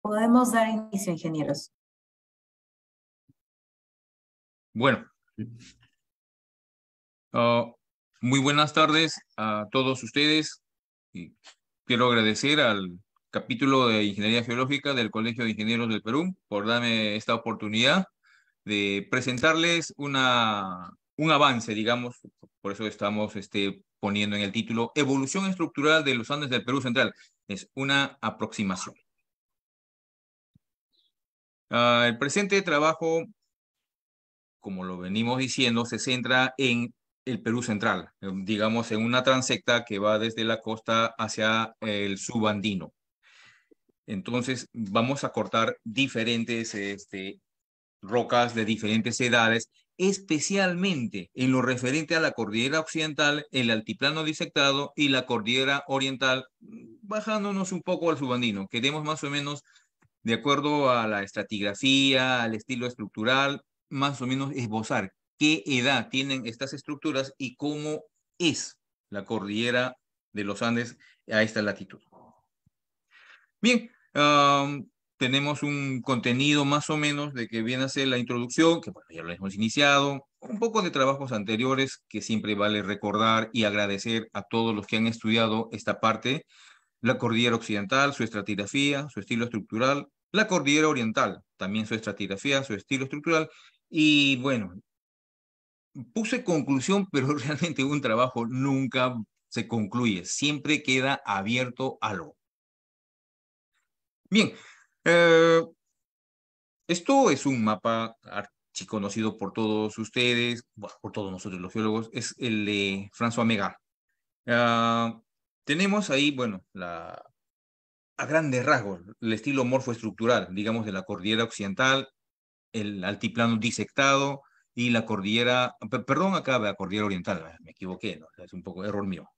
Podemos dar inicio, ingenieros. Bueno. Ah, muy buenas tardes a todos ustedes. y Quiero agradecer al capítulo de Ingeniería Geológica del Colegio de Ingenieros del Perú por darme esta oportunidad de presentarles una, un avance, digamos, por eso estamos este, poniendo en el título Evolución estructural de los Andes del Perú Central. Es una aproximación. Ah, el presente trabajo, como lo venimos diciendo, se centra en el Perú central, digamos en una transecta que va desde la costa hacia el subandino. Entonces vamos a cortar diferentes este, rocas de diferentes edades, especialmente en lo referente a la cordillera occidental, el altiplano disectado y la cordillera oriental, bajándonos un poco al subandino. Queremos más o menos, de acuerdo a la estratigrafía, al estilo estructural, más o menos esbozar qué edad tienen estas estructuras y cómo es la cordillera de los Andes a esta latitud. Bien, tenemos un contenido más o menos de que viene a ser la introducción, que bueno, ya lo hemos iniciado, un poco de trabajos anteriores que siempre vale recordar y agradecer a todos los que han estudiado esta parte, la cordillera occidental, su estratigrafía, su estilo estructural, la cordillera oriental, también su estratigrafía, su estilo estructural, y bueno, puse conclusión, pero realmente un trabajo nunca se concluye, siempre queda abierto a lo Bien, eh, esto es un mapa archiconocido por todos ustedes, por todos nosotros los geólogos, es el de François Megar. Ah, tenemos ahí, bueno, a grandes rasgos, el estilo morfoestructural, digamos, de la cordillera occidental, el altiplano disectado y la cordillera, perdón, acá la cordillera oriental, me equivoqué, ¿no? es un poco error mío,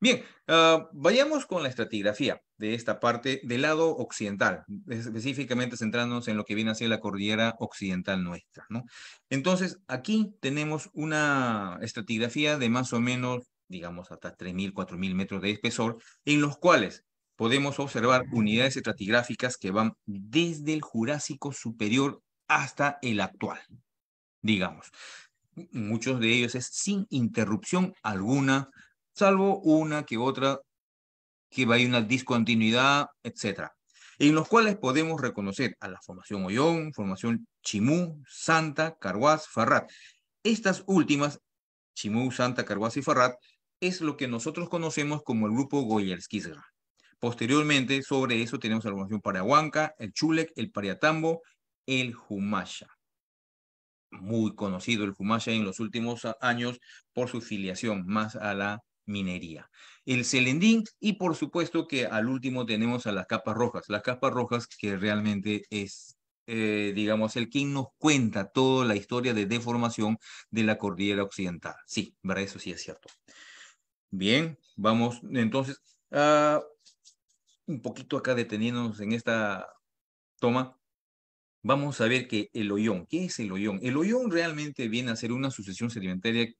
Bien, ah, vayamos con la estratigrafía de esta parte del lado occidental, específicamente centrándonos en lo que viene a ser la cordillera occidental nuestra, ¿no? Entonces, aquí tenemos una estratigrafía de más o menos, digamos, hasta 3.000, 4.000 metros de espesor, en los cuales podemos observar unidades estratigráficas que van desde el Jurásico superior hasta el actual, digamos. Muchos de ellos es sin interrupción alguna salvo una que otra que hay una discontinuidad, etcétera, En los cuales podemos reconocer a la formación Ollón, formación Chimú, Santa, Carguaz, Farrat. Estas últimas, Chimú, Santa, Carguaz y Farrat, es lo que nosotros conocemos como el grupo goyerskisga Posteriormente, sobre eso tenemos la formación Parahuanca, el Chulek, el Pariatambo, el Humasha. Muy conocido el Humasha en los últimos años por su filiación más a la minería. El selendín y por supuesto que al último tenemos a las capas rojas, las capas rojas que realmente es, eh, digamos, el que nos cuenta toda la historia de deformación de la cordillera occidental. Sí, para Eso sí es cierto. Bien, vamos entonces a un poquito acá deteniéndonos en esta toma vamos a ver que el hoyón, ¿qué es el hoyón? El hoyón realmente viene a ser una sucesión sedimentaria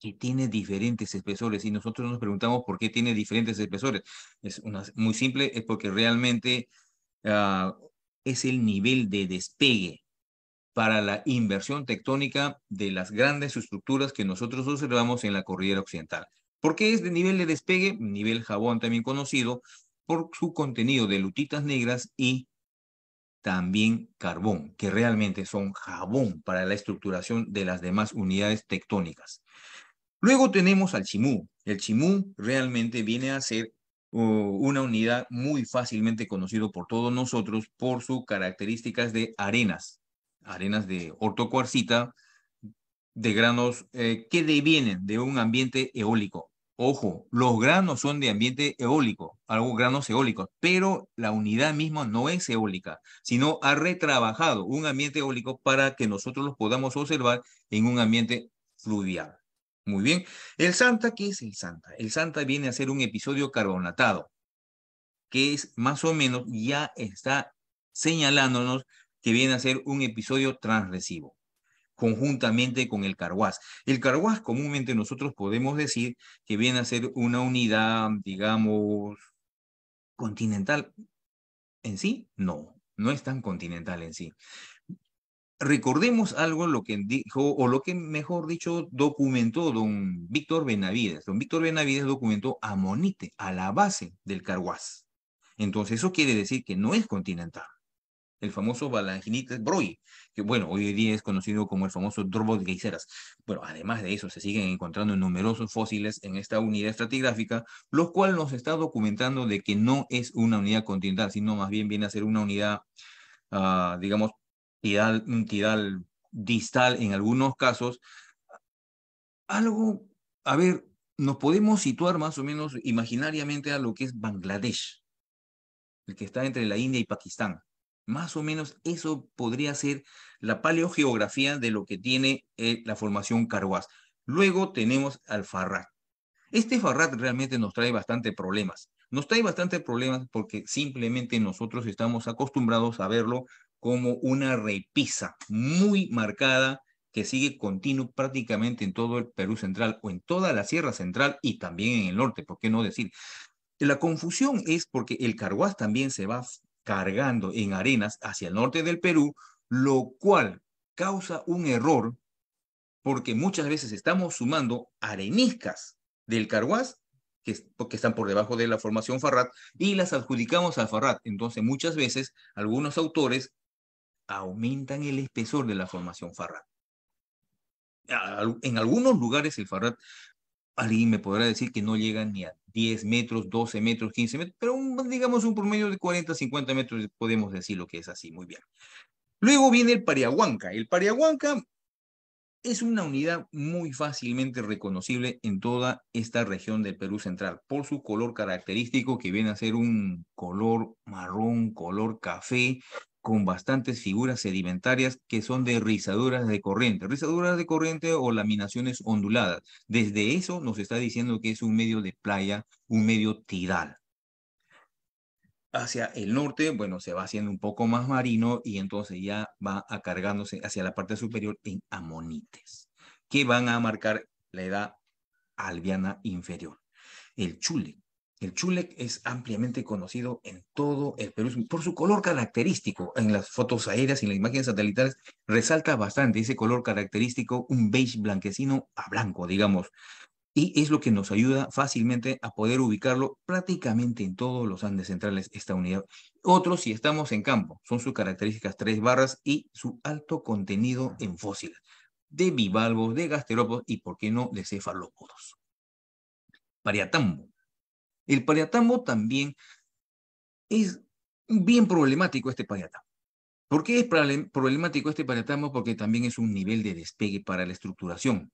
que tiene diferentes espesores y nosotros nos preguntamos por qué tiene diferentes espesores. Es una, muy simple, es porque realmente ah, es el nivel de despegue para la inversión tectónica de las grandes estructuras que nosotros observamos en la cordillera occidental. ¿Por qué es de nivel de despegue? Nivel jabón también conocido por su contenido de lutitas negras y también carbón, que realmente son jabón para la estructuración de las demás unidades tectónicas. Luego tenemos al Chimú. El Chimú realmente viene a ser una unidad muy fácilmente conocido por todos nosotros por sus características de arenas, arenas de ortocuarcita, de granos eh, que devienen de un ambiente eólico. Ojo, los granos son de ambiente eólico, algo granos eólicos, pero la unidad misma no es eólica, sino ha retrabajado un ambiente eólico para que nosotros los podamos observar en un ambiente fluvial. Muy bien. El Santa, ¿qué es el Santa? El Santa viene a ser un episodio carbonatado, que es más o menos, ya está señalándonos que viene a ser un episodio transgresivo, conjuntamente con el carguaz. El carguaz comúnmente nosotros podemos decir que viene a ser una unidad, digamos, continental. ¿En sí? No, no es tan continental en sí recordemos algo lo que dijo, o lo que mejor dicho, documentó don Víctor Benavides. Don Víctor Benavides documentó a Monite, a la base del Carguaz. Entonces, eso quiere decir que no es continental. El famoso Balanginites Broy, que bueno, hoy en día es conocido como el famoso de Geiseras, Bueno, además de eso, se siguen encontrando numerosos fósiles en esta unidad estratigráfica, los cual nos está documentando de que no es una unidad continental, sino más bien viene a ser una unidad, ah, digamos, tidal, distal en algunos casos, algo, a ver, nos podemos situar más o menos imaginariamente a lo que es Bangladesh, el que está entre la India y Pakistán. Más o menos eso podría ser la paleogeografía de lo que tiene eh, la formación Carhuaz. Luego tenemos al Farrat. Este Farrat realmente nos trae bastante problemas. Nos trae bastante problemas porque simplemente nosotros estamos acostumbrados a verlo como una repisa muy marcada que sigue continuo prácticamente en todo el Perú central o en toda la Sierra Central y también en el norte, ¿por qué no decir? La confusión es porque el carguaz también se va cargando en arenas hacia el norte del Perú, lo cual causa un error porque muchas veces estamos sumando areniscas del carguaz que, que, están por debajo de la formación Farrat y las adjudicamos al Farrat. Entonces muchas veces algunos autores aumentan el espesor de la formación Farrat. En algunos lugares el Farrat, alguien me podrá decir que no llega ni a 10 metros, 12 metros, 15 metros, pero digamos un promedio de 40, 50 metros, podemos decir lo que es así, muy bien. Luego viene el Pariahuanca. El Pariahuanca es una unidad muy fácilmente reconocible en toda esta región del Perú central por su color característico que viene a ser un color marrón, color café, con bastantes figuras sedimentarias que son de rizaduras de corriente, rizaduras de corriente o laminaciones onduladas. Desde eso nos está diciendo que es un medio de playa, un medio tidal. Hacia el norte, bueno, se va haciendo un poco más marino y entonces ya va cargándose hacia la parte superior en amonites, que van a marcar la edad albiana inferior. El chule, el chulec es ampliamente conocido en todo el Perú por su color característico. En las fotos aéreas y en las imágenes satelitales resalta bastante ese color característico, un beige blanquecino a blanco, digamos. Y es lo que nos ayuda fácilmente a poder ubicarlo prácticamente en todos los Andes centrales esta unidad. Otros si estamos en campo, son sus características tres barras y su alto contenido en fósiles, de bivalvos, de gasterópodos y, por qué no, de cefalópodos. Pariatambo el paleatamo también es bien problemático este paliatamo. ¿Por qué es problemático este paleatamo? Porque también es un nivel de despegue para la estructuración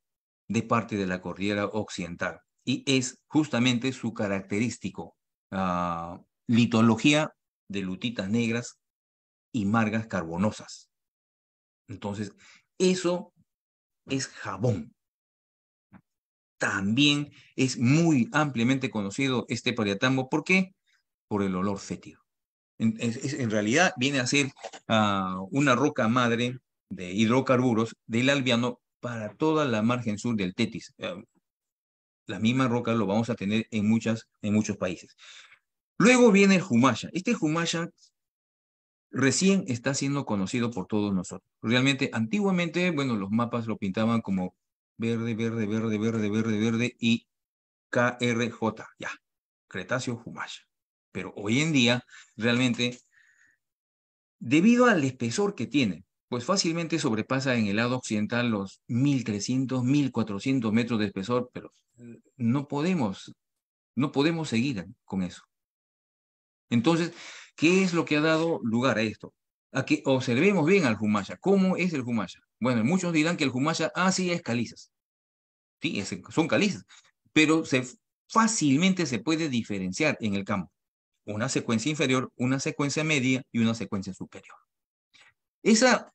de parte de la cordillera occidental y es justamente su característico ah, litología de lutitas negras y margas carbonosas. Entonces, eso es jabón también es muy ampliamente conocido este pariatambo. ¿Por qué? Por el olor fétido. En, realidad viene a ser ah, una roca madre de hidrocarburos del albiano para toda la margen sur del Tetis. Ah, la misma roca lo vamos a tener en, muchas, en muchos países. Luego viene el Humasha. Este Humasha recién está siendo conocido por todos nosotros. Realmente, antiguamente, bueno, los mapas lo pintaban como verde, verde, verde, verde, verde, verde y KRJ, ya, Cretáceo Humaya. Pero hoy en día, realmente, debido al espesor que tiene, pues fácilmente sobrepasa en el lado occidental los 1300, 1400 metros de espesor, pero eh, no podemos, no podemos seguir con eso. Entonces, ¿qué es lo que ha dado lugar a esto? A que observemos bien al Humaya. ¿Cómo es el Humaya? Bueno, muchos dirán que el Jumasha, ah, sí, es calizas. Sí, son calizas, pero fácilmente se puede diferenciar en el campo. Una secuencia inferior, una secuencia media y una secuencia superior. Esa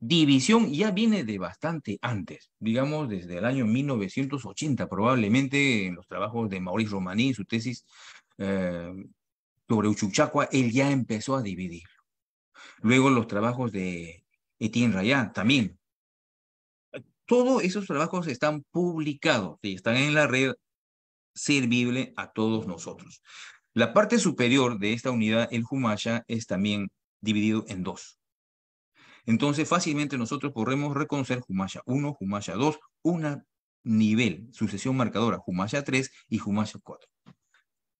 división ya viene de bastante antes, digamos desde el año 1980, probablemente en los trabajos de Maurice Romaní, en su tesis eh, sobre Uchuchacua, él ya empezó a dividirlo. Luego los trabajos de Etienne Rayán también. Todos esos trabajos están publicados y están en la red servible a todos nosotros. La parte superior de esta unidad, el Humasha, es también dividido en dos. Entonces, fácilmente nosotros podremos reconocer Humasha 1, Humasha 2, una nivel, sucesión marcadora, Humasha 3 y Humasha 4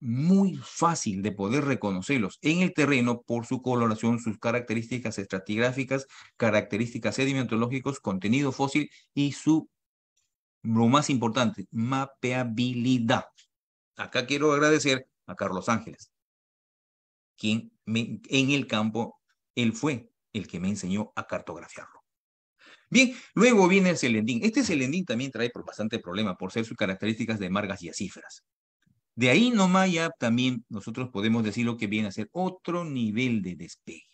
muy fácil de poder reconocerlos en el terreno por su coloración, sus características estratigráficas, características sedimentológicas, contenido fósil y su, lo más importante, mapeabilidad. Acá quiero agradecer a Carlos Ángeles, quien en el campo, él fue el que me enseñó a cartografiarlo. Bien, luego viene el selendín. Este selendín también trae bastante problema por ser sus características de margas y acíferas. De ahí nomás ya también nosotros podemos decir lo que viene a ser otro nivel de despegue.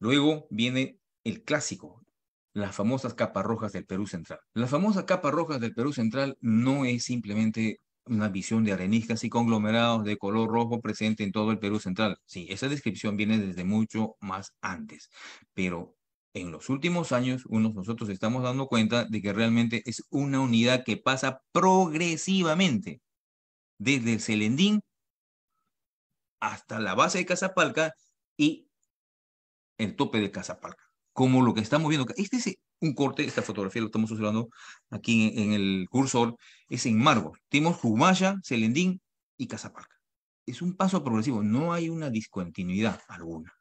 Luego viene el clásico, las famosas capas rojas del Perú Central. Las famosas capas rojas del Perú Central no es simplemente una visión de areniscas y conglomerados de color rojo presente en todo el Perú Central. Sí, esa descripción viene desde mucho más antes, pero en los últimos años unos nosotros estamos dando cuenta de que realmente es una unidad que pasa progresivamente desde el Selendín hasta la base de Casapalca y el tope de Casapalca, como lo que estamos viendo. Este es un corte, esta fotografía lo estamos usando aquí en, el cursor, es en mármol. Tenemos Jumaya, Selendín y Casapalca. Es un paso progresivo, no hay una discontinuidad alguna.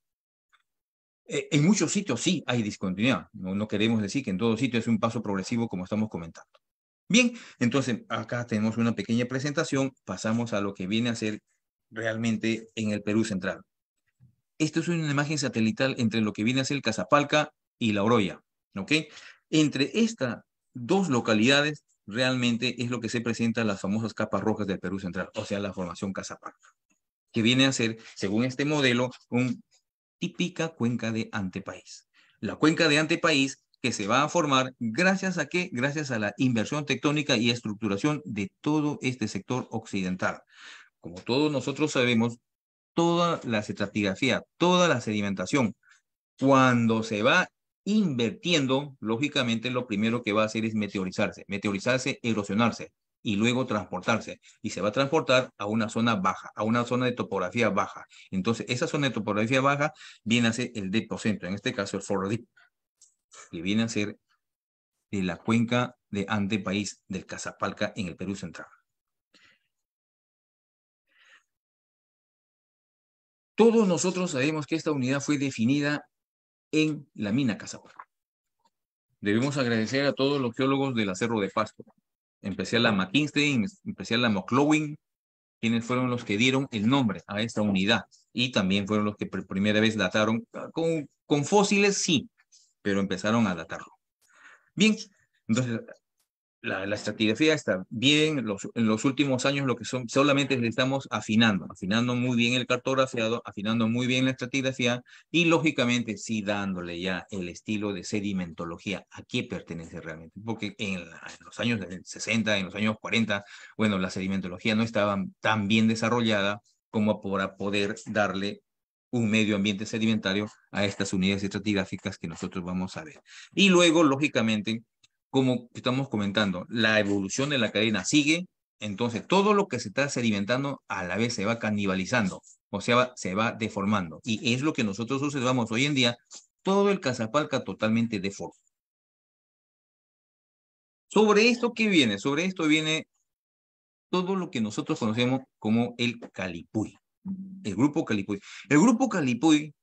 Eh, en muchos sitios sí hay discontinuidad. No, queremos decir que en todos sitios es un paso progresivo como estamos comentando. Bien, entonces acá tenemos una pequeña presentación. Pasamos a lo que viene a ser realmente en el Perú central. Esto es una imagen satelital entre lo que viene a ser Casapalca y La Oroya. ¿ok? Entre estas dos localidades realmente es lo que se presenta las famosas capas rojas del Perú central, o sea, la formación Casapalca, que viene a ser, según este modelo, un típica cuenca de antepaís. La cuenca de antepaís que se va a formar gracias a qué? Gracias a la inversión tectónica y estructuración de todo este sector occidental. Como todos nosotros sabemos, toda la estratigrafía, toda la sedimentación, cuando se va invirtiendo, lógicamente lo primero que va a hacer es meteorizarse, meteorizarse, erosionarse y luego transportarse. Y se va a transportar a una zona baja, a una zona de topografía baja. Entonces, esa zona de topografía baja viene a ser el depósito, en este caso el Forrodip, que viene a ser de eh, la cuenca de antepaís del Casapalca en el Perú central. Todos nosotros sabemos que esta unidad fue definida en la mina Casapalca Debemos agradecer a todos los geólogos del Acerro de Pasto, empecé a la McKinsey, em, empecé a la McLowen, quienes fueron los que dieron el nombre a esta unidad y también fueron los que por primera vez dataron ah, con, con fósiles, sí, pero empezaron a datarlo. Bien, entonces la, estratigrafía está bien, los, en los últimos años lo que son, solamente le estamos afinando, afinando muy bien el cartografiado, afinando muy bien la estratigrafía y lógicamente sí dándole ya el estilo de sedimentología, a qué pertenece realmente, porque en, en los años 60, en los años 40, bueno, la sedimentología no estaba tan bien desarrollada como para poder darle un medio ambiente sedimentario a estas unidades estratigráficas que nosotros vamos a ver. Y luego, lógicamente, como estamos comentando, la evolución de la cadena sigue, entonces todo lo que se está sedimentando a la vez se va canibalizando, o sea, se va deformando. Y es lo que nosotros observamos hoy en día, todo el Cazapalca totalmente deforme. Sobre esto, ¿qué viene? Sobre esto viene todo lo que nosotros conocemos como el Calipuy, el grupo Calipuy. El grupo Calipuy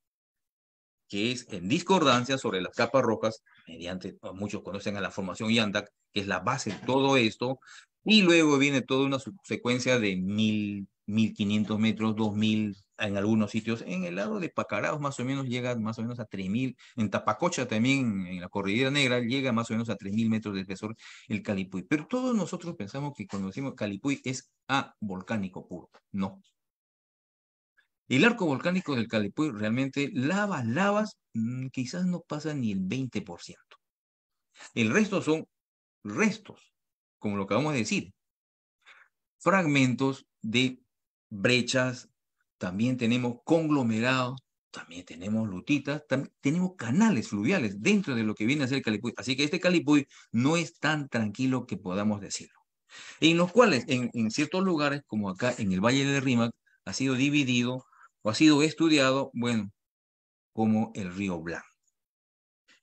que es en discordancia sobre las capas rojas, mediante, ah, muchos conocen a la formación Yandak, que es la base de todo esto, y luego viene toda una secuencia de mil, 1500 metros, dos mil, en algunos sitios. En el lado de Pacaraos más o menos llega más o menos a 3000. En Tapacocha también, en la Cordillera Negra, llega más o menos a 3000 metros de espesor el Calipuy. Pero todos nosotros pensamos que cuando decimos Calipuy es A volcánico puro. No, el arco volcánico del Calipuy realmente lava, lavas, mm, quizás no pasa ni el 20%. El resto son restos, como lo acabamos de decir. Fragmentos de brechas, también tenemos conglomerados, también tenemos lutitas, tenemos canales fluviales dentro de lo que viene a ser el Calipuy. Así que este Calipuy no es tan tranquilo que podamos decirlo. En los cuales, en ciertos lugares, como acá en el Valle de Rímac, ha sido dividido o ha sido estudiado, bueno, como el río Blanco.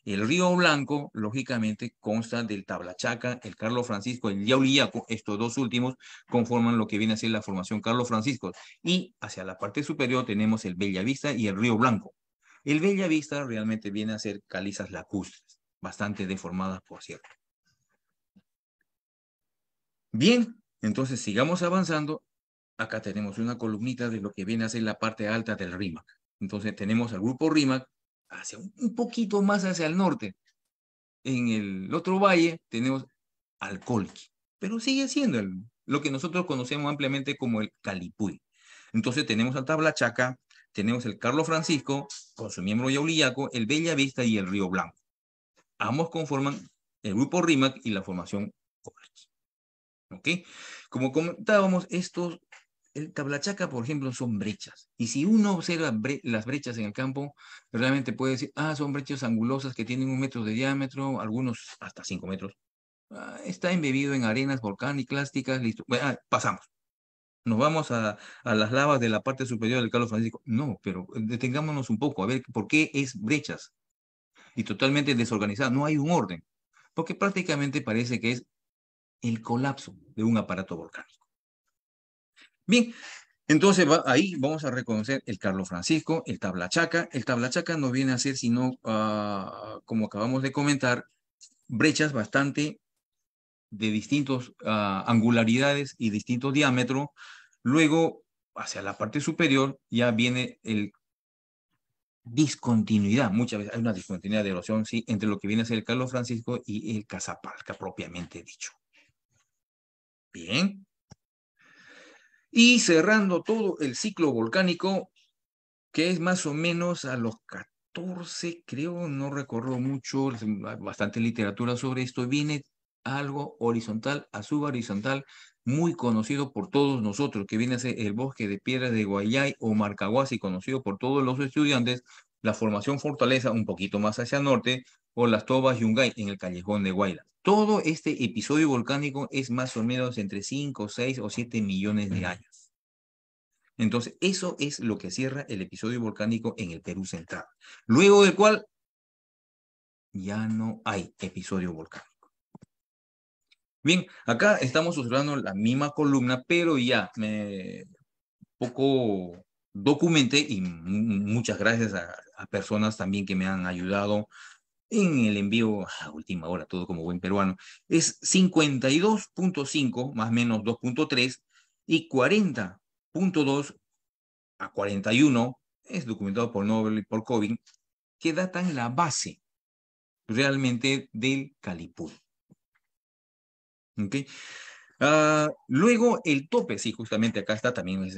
El río Blanco, lógicamente, consta del Tablachaca, el Carlos Francisco, el Yaulíaco, Estos dos últimos conforman lo que viene a ser la formación Carlos Francisco. Y hacia la parte superior tenemos el Bellavista y el río Blanco. El Bellavista realmente viene a ser calizas lacustres, bastante deformadas, por cierto. Bien, entonces sigamos avanzando acá tenemos una columnita de lo que viene a ser la parte alta del Rímac. Entonces tenemos al grupo Rímac hacia un poquito más hacia el norte. En el otro valle tenemos al Colqui, pero sigue siendo lo que nosotros conocemos ampliamente como el Calipuy. Entonces tenemos al Chaca, tenemos el Carlos Francisco, con su miembro Yaulillaco, el Bella Vista y el Río Blanco. Ambos conforman el grupo RIMAC y la formación Colqui. ¿Ok? Como comentábamos, estos el tablachaca, por ejemplo, son brechas. Y si uno observa las brechas en el campo, realmente puede decir, ah, son brechas angulosas que tienen un metro de diámetro, algunos hasta cinco metros. Ah, está embebido en arenas volcánicas, listo. Bueno, ah, pasamos. Nos vamos a, las lavas de la parte superior del Carlos Francisco. No, pero detengámonos un poco a ver por qué es brechas. Y totalmente desorganizada, no hay un orden. Porque prácticamente parece que es el colapso de un aparato volcánico. Bien, entonces ahí vamos a reconocer el Carlos Francisco, el tablachaca. El tablachaca no viene a ser sino, ah, como acabamos de comentar, brechas bastante de distintos ah, angularidades y distintos diámetros. Luego, hacia la parte superior, ya viene el discontinuidad. Muchas veces hay una discontinuidad de erosión sí, entre lo que viene a ser el Carlos Francisco y el Cazapalca, propiamente dicho. Bien. Y cerrando todo el ciclo volcánico, que es más o menos a los 14, creo, no recorro mucho, bastante literatura sobre esto, viene algo horizontal a subhorizontal, muy conocido por todos nosotros, que viene a ser el bosque de piedras de Guayay o Marcahuasi, conocido por todos los estudiantes, la formación Fortaleza un poquito más hacia el norte, o las tobas Yungay en el callejón de Guayla. Todo este episodio volcánico es más o menos entre 5, 6 o 7 millones de años. Entonces, eso es lo que cierra el episodio volcánico en el Perú central, luego del cual ya no hay episodio volcánico. Bien, acá estamos observando la misma columna, pero ya me poco documenté y muchas gracias a, a personas también que me han ayudado en el envío a última hora, todo como buen peruano, es 52.5 más menos 2.3 y 40.2 a 41, es documentado por Nobel y por Cobin, que datan la base realmente del calipur. Ah, luego el tope, sí, justamente acá está también el,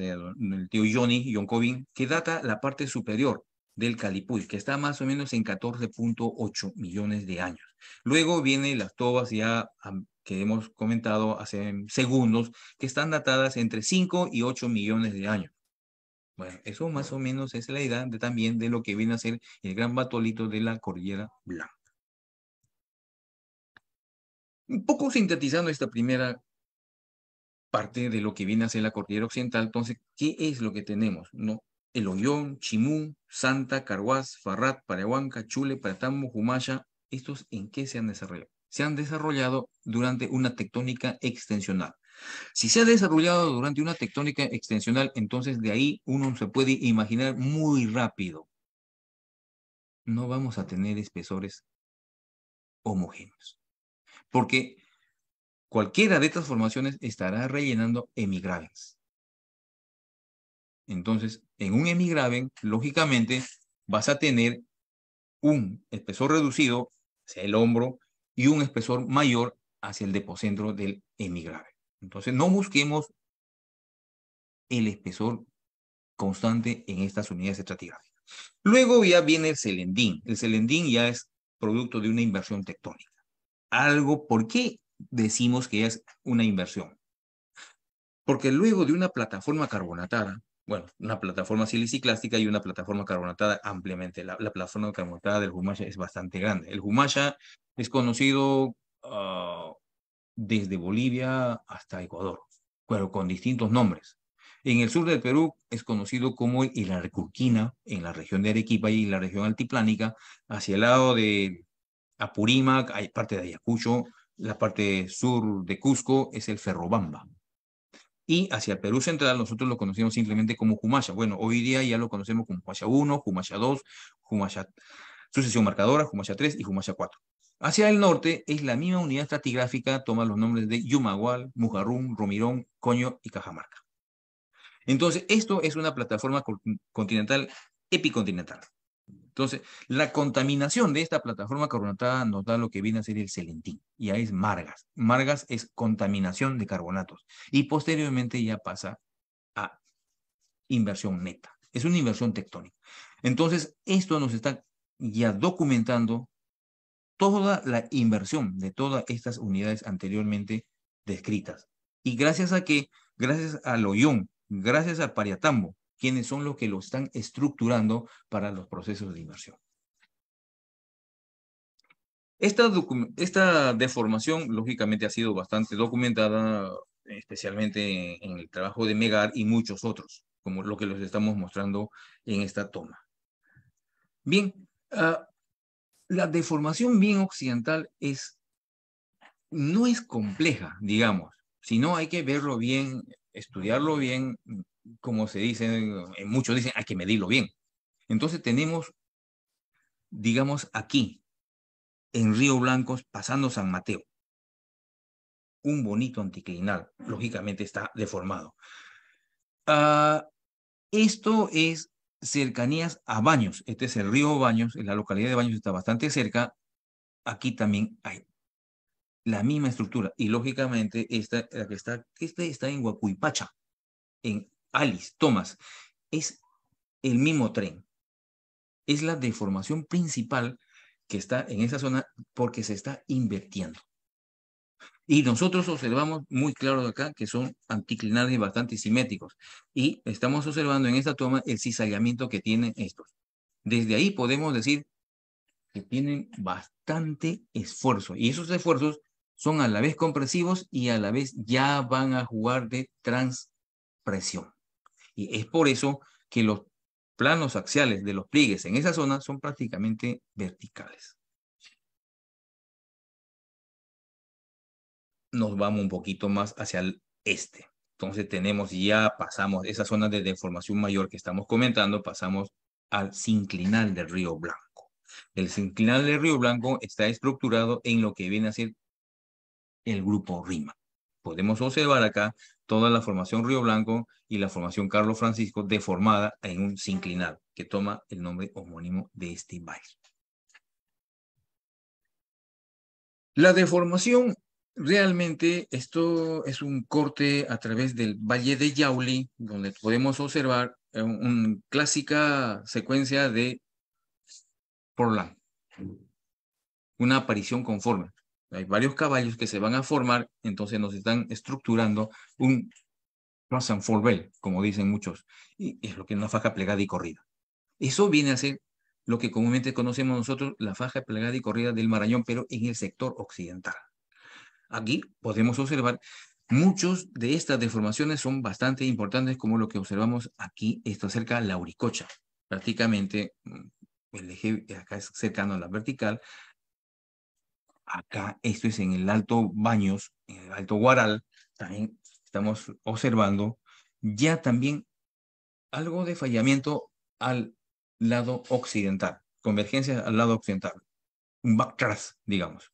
el tío Johnny, John Cobin, que data la parte superior, del Calipuy, que está más o menos en 14.8 millones de años. Luego vienen las tobas ya que hemos comentado hace segundos, que están datadas entre 5 y 8 millones de años. Bueno, eso más o menos es la edad también de lo que viene a ser el gran batolito de la cordillera blanca. Un poco sintetizando esta primera parte de lo que viene a ser la cordillera occidental, entonces, ¿qué es lo que tenemos? No, el Ollón, Chimú, Santa, Carhuaz, Farrat, Parahuanca, Chule, Paratambo, Humaya, ¿estos en qué se han desarrollado? Se han desarrollado durante una tectónica extensional. Si se ha desarrollado durante una tectónica extensional, entonces de ahí uno se puede imaginar muy rápido. No vamos a tener espesores homogéneos, porque cualquiera de estas formaciones estará rellenando emigrantes. Entonces, en un hemigraven, lógicamente, vas a tener un espesor reducido hacia el hombro y un espesor mayor hacia el depocentro del hemigraven. Entonces, no busquemos el espesor constante en estas unidades estratigráficas. Luego ya viene el selendín. El selendín ya es producto de una inversión tectónica. Algo, ¿por qué decimos que es una inversión? Porque luego de una plataforma carbonatada, bueno, una plataforma siliciclástica y una plataforma carbonatada ampliamente. La, plataforma carbonatada del Humaya es bastante grande. El jumaya es conocido ah, desde Bolivia hasta Ecuador, pero con distintos nombres. En el sur del Perú es conocido como el en la región de Arequipa y la región altiplánica, hacia el lado de Apurímac, hay parte de Ayacucho, la parte sur de Cusco es el Ferrobamba. Y hacia Perú Central nosotros lo conocíamos simplemente como Jumasha. Bueno, hoy día ya lo conocemos como Jumasha 1, Jumasha 2, Jumasha sucesión marcadora, Jumasha 3 y Jumasha 4. Hacia el norte es la misma unidad estratigráfica, toma los nombres de Yumagual, Mujarrum, Romirón, Coño y Cajamarca. Entonces, esto es una plataforma continental epicontinental. Entonces, la contaminación de esta plataforma carbonatada nos da lo que viene a ser el celentín, y ahí es margas. Margas es contaminación de carbonatos y posteriormente ya pasa a inversión neta. Es una inversión tectónica. Entonces, esto nos está ya documentando toda la inversión de todas estas unidades anteriormente descritas. Y gracias a que, gracias a Loyón, gracias a Pariatambo, quienes son los que lo están estructurando para los procesos de inversión. Esta, deformación, lógicamente, ha sido bastante documentada, especialmente en el trabajo de Megar y muchos otros, como lo que les estamos mostrando en esta toma. Bien, ah, la deformación bien occidental es, no es compleja, digamos, sino hay que verlo bien, estudiarlo bien, como se dice, eh, muchos dicen, hay que medirlo bien. Entonces tenemos, digamos, aquí, en Río Blancos, pasando San Mateo, un bonito anticlinal, lógicamente está deformado. Ah, esto es cercanías a Baños. Este es el río Baños, en la localidad de Baños está bastante cerca. Aquí también hay la misma estructura. Y lógicamente, esta, la que está, esta está en Huacuipacha, en Alice, Thomas, es el mismo tren. Es la deformación principal que está en esa zona porque se está invirtiendo. Y nosotros observamos muy claro acá que son anticlinales bastante simétricos. Y estamos observando en esta toma el cizallamiento que tienen estos. Desde ahí podemos decir que tienen bastante esfuerzo. Y esos esfuerzos son a la vez compresivos y a la vez ya van a jugar de transpresión. Y es por eso que los planos axiales de los pliegues en esa zona son prácticamente verticales. Nos vamos un poquito más hacia el este. Entonces tenemos, ya pasamos esa zona de deformación mayor que estamos comentando, pasamos al sinclinal del río Blanco. El sinclinal del río Blanco está estructurado en lo que viene a ser el grupo RIMA. Podemos observar acá toda la formación Río Blanco y la formación Carlos Francisco deformada en un sinclinal que toma el nombre homónimo de este valle. La deformación, realmente esto es un corte a través del Valle de Yauli, donde podemos observar eh, una clásica secuencia de la una aparición conforme. Hay varios caballos que se van a formar, entonces nos están estructurando un cross and bell, como dicen muchos, y es lo que es una faja plegada y corrida. Eso viene a ser lo que comúnmente conocemos nosotros, la faja plegada y corrida del Marañón, pero en el sector occidental. Aquí podemos observar muchos de estas deformaciones son bastante importantes, como lo que observamos aquí, esto cerca de la auricocha, prácticamente mm, el eje acá es cercano a la vertical, Acá, esto es en el Alto Baños, en el Alto Guaral, también estamos observando ya también algo de fallamiento al lado occidental, convergencia al lado occidental, un backtrack, digamos,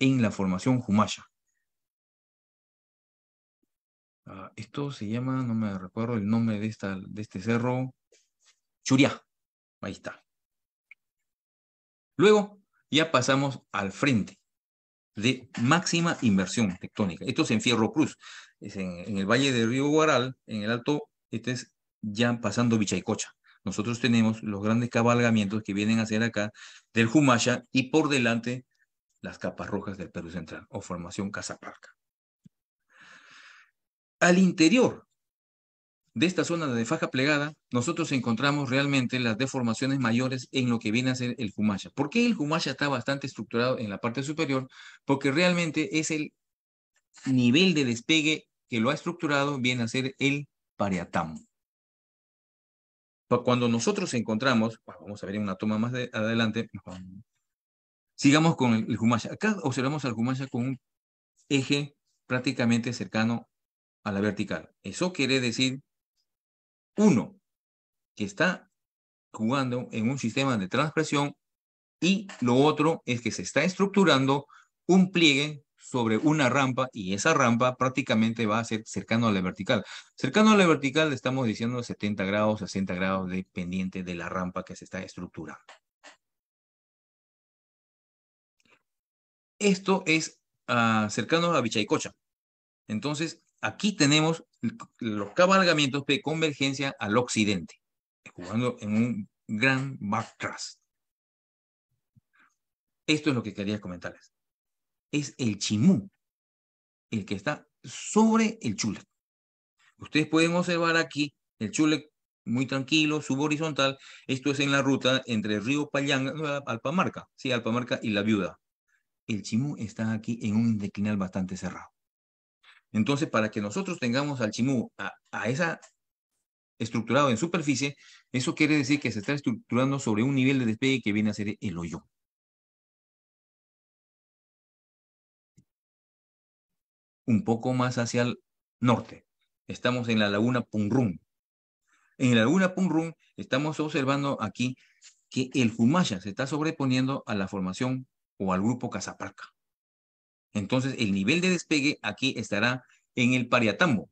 en la formación Jumasha. Ah, esto se llama, no me recuerdo el nombre de, esta, de este cerro, Churiá. Ahí está. Luego ya pasamos al frente, de máxima inversión tectónica. Esto es en Fierro Cruz, es en, el valle del río Guaral, en el Alto, este es ya pasando Vichaycocha. Nosotros tenemos los grandes cabalgamientos que vienen a ser acá del Jumasha y por delante las capas rojas del Perú Central o formación Casaparca. Al interior de esta zona de faja plegada, nosotros encontramos realmente las deformaciones mayores en lo que viene a ser el humasha. ¿Por qué el humasha está bastante estructurado en la parte superior? Porque realmente es el nivel de despegue que lo ha estructurado, viene a ser el Pariatam. Cuando nosotros encontramos, vamos a ver en una toma más adelante, sigamos con el, el Acá observamos al humasha con un eje prácticamente cercano a la vertical. Eso quiere decir uno, que está jugando en un sistema de transpresión y lo otro es que se está estructurando un pliegue sobre una rampa y esa rampa prácticamente va a ser cercano a la vertical. Cercano a la vertical estamos diciendo 70 grados, 60 grados dependiente de la rampa que se está estructurando. Esto es ah, cercano a Vichaycocha. Entonces, Aquí tenemos los cabalgamientos de convergencia al occidente, jugando en un gran backtrust. Esto es lo que quería comentarles. Es el chimú, el que está sobre el chule. Ustedes pueden observar aquí el chule muy tranquilo, subhorizontal. Esto es en la ruta entre el Río Payanga, Alpamarca, sí, Alpamarca y La Viuda. El chimú está aquí en un declinal bastante cerrado. Entonces, para que nosotros tengamos al chimú a, esa estructurado en superficie, eso quiere decir que se está estructurando sobre un nivel de despegue que viene a ser el hoyo. Un poco más hacia el norte. Estamos en la laguna Punrum. En la laguna Punrum estamos observando aquí que el Fumaya se está sobreponiendo a la formación o al grupo Casaparca. Entonces, el nivel de despegue aquí estará en el pariatambo,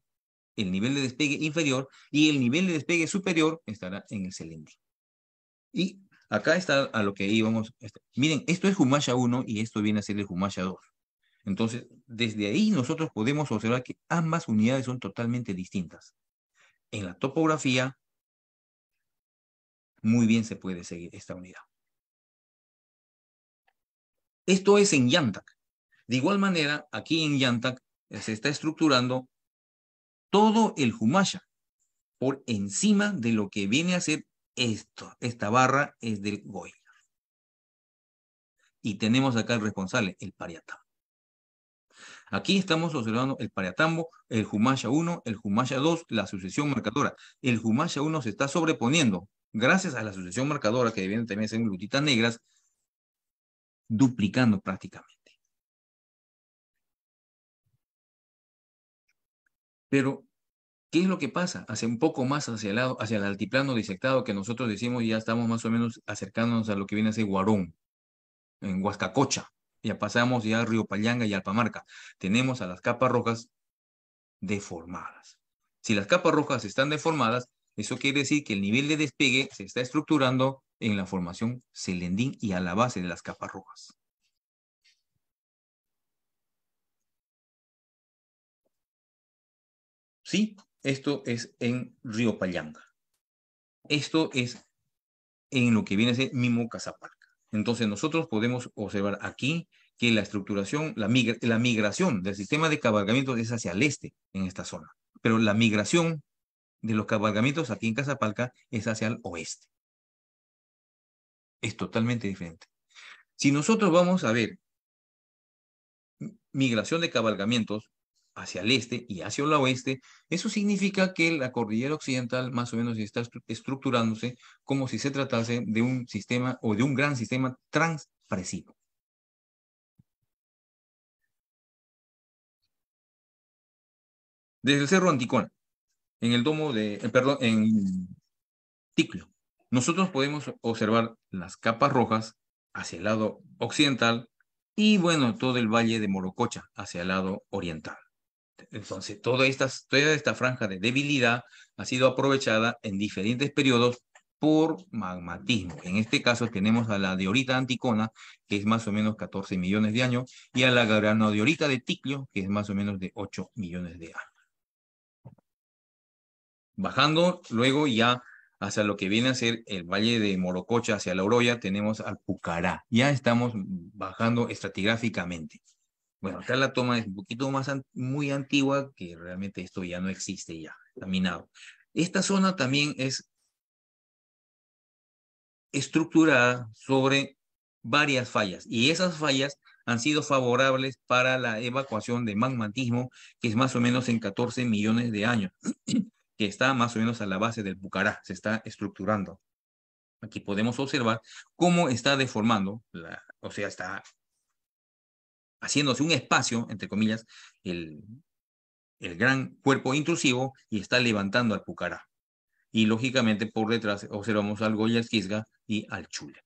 el nivel de despegue inferior y el nivel de despegue superior estará en el cilindro. Y acá está a lo que íbamos. Este, miren, esto es Humasha 1 y esto viene a ser el Humasha 2. Entonces, desde ahí nosotros podemos observar que ambas unidades son totalmente distintas. En la topografía, muy bien se puede seguir esta unidad. Esto es en Yantak. De igual manera, aquí en Yantac, eh, se está estructurando todo el Humasha por encima de lo que viene a ser esto, esta barra es del Goya. Y tenemos acá el responsable, el Pariatambo. Aquí estamos observando el Pariatambo, el Humasha 1, el Humasha 2, la sucesión marcadora. El Humasha 1 se está sobreponiendo, gracias a la sucesión marcadora, que viene también ser glutitas negras, duplicando prácticamente. Pero, ¿qué es lo que pasa? Hace un poco más hacia el lado, hacia el altiplano disectado que nosotros decimos, ya estamos más o menos acercándonos a lo que viene a ser Guarón, en Huascacocha. Ya pasamos ya a Río Payanga y Alpamarca. Tenemos a las capas rojas deformadas. Si las capas rojas están deformadas, eso quiere decir que el nivel de despegue se está estructurando en la formación Selendín y a la base de las capas rojas. ¿sí? Esto es en Río Payanga. Esto es en lo que viene a ser Mimo Cazapalca. Entonces nosotros podemos observar aquí que la estructuración, la, migración del sistema de cabalgamiento es hacia el este en esta zona, pero la migración de los cabalgamientos aquí en Casapalca es hacia el oeste. Es totalmente diferente. Si nosotros vamos a ver migración de cabalgamientos, hacia el este y hacia el oeste, eso significa que la cordillera occidental más o menos está estructurándose como si se tratase de un sistema o de un gran sistema transpresivo. Desde el Cerro Anticona, en el domo de, eh, perdón, en Ticlo, nosotros podemos observar las capas rojas hacia el lado occidental y bueno, todo el valle de Morococha hacia el lado oriental. Entonces, toda esta, franja de debilidad ha sido aprovechada en diferentes periodos por magmatismo. En este caso tenemos a la diorita anticona, que es más o menos 14 millones de años, y a la granodiorita de Ticlio, que es más o menos de 8 millones de años. Bajando luego ya hacia lo que viene a ser el valle de Morococha, hacia la Oroya, tenemos al Pucará. Ya estamos bajando estratigráficamente. Bueno, acá la toma es un poquito más muy antigua, que realmente esto ya no existe ya, está Esta zona también es estructurada sobre varias fallas y esas fallas han sido favorables para la evacuación de magmatismo, que es más o menos en 14 millones de años, que está más o menos a la base del Bucará, se está estructurando. Aquí podemos observar cómo está deformando, la, o sea, está haciéndose un espacio, entre comillas, el, gran cuerpo intrusivo y está levantando al Pucará. Y lógicamente por detrás observamos al goya-quizga y al Chule.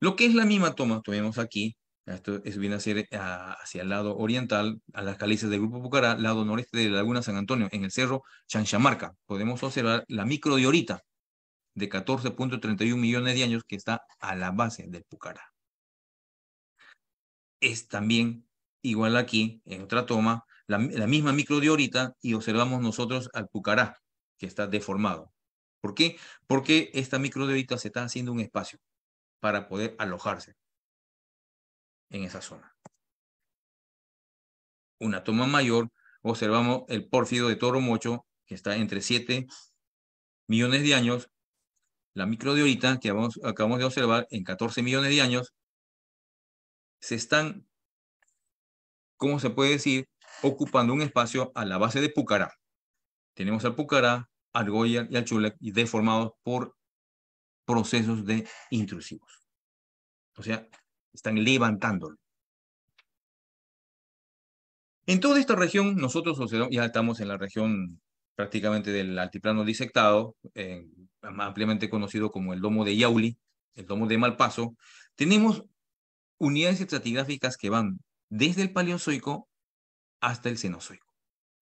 Lo que es la misma toma, tuvimos aquí, esto es, viene a ser hacia el lado oriental, a las calizas del Grupo Pucará, lado noreste de la Laguna San Antonio, en el cerro Chanchamarca. Podemos observar la microdiorita de 14.31 millones de años que está a la base del Pucará es también igual aquí, en otra toma, la, misma microdiorita y observamos nosotros al pucará, que está deformado. ¿Por qué? Porque esta microdiorita se está haciendo un espacio para poder alojarse en esa zona. Una toma mayor, observamos el pórfido de toro mocho, que está entre 7 millones de años, la microdiorita que acabamos de observar en 14 millones de años, se están, ¿cómo se puede decir?, ocupando un espacio a la base de Pucará. Tenemos al Pucará, al Goya y al Chulec y deformados por procesos de intrusivos. O sea, están levantándolo. En toda esta región, nosotros ya estamos en la región prácticamente del altiplano disectado, eh, ampliamente conocido como el domo de Yauli, el domo de Malpaso, tenemos unidades estratigráficas que van desde el Paleozoico hasta el Cenozoico,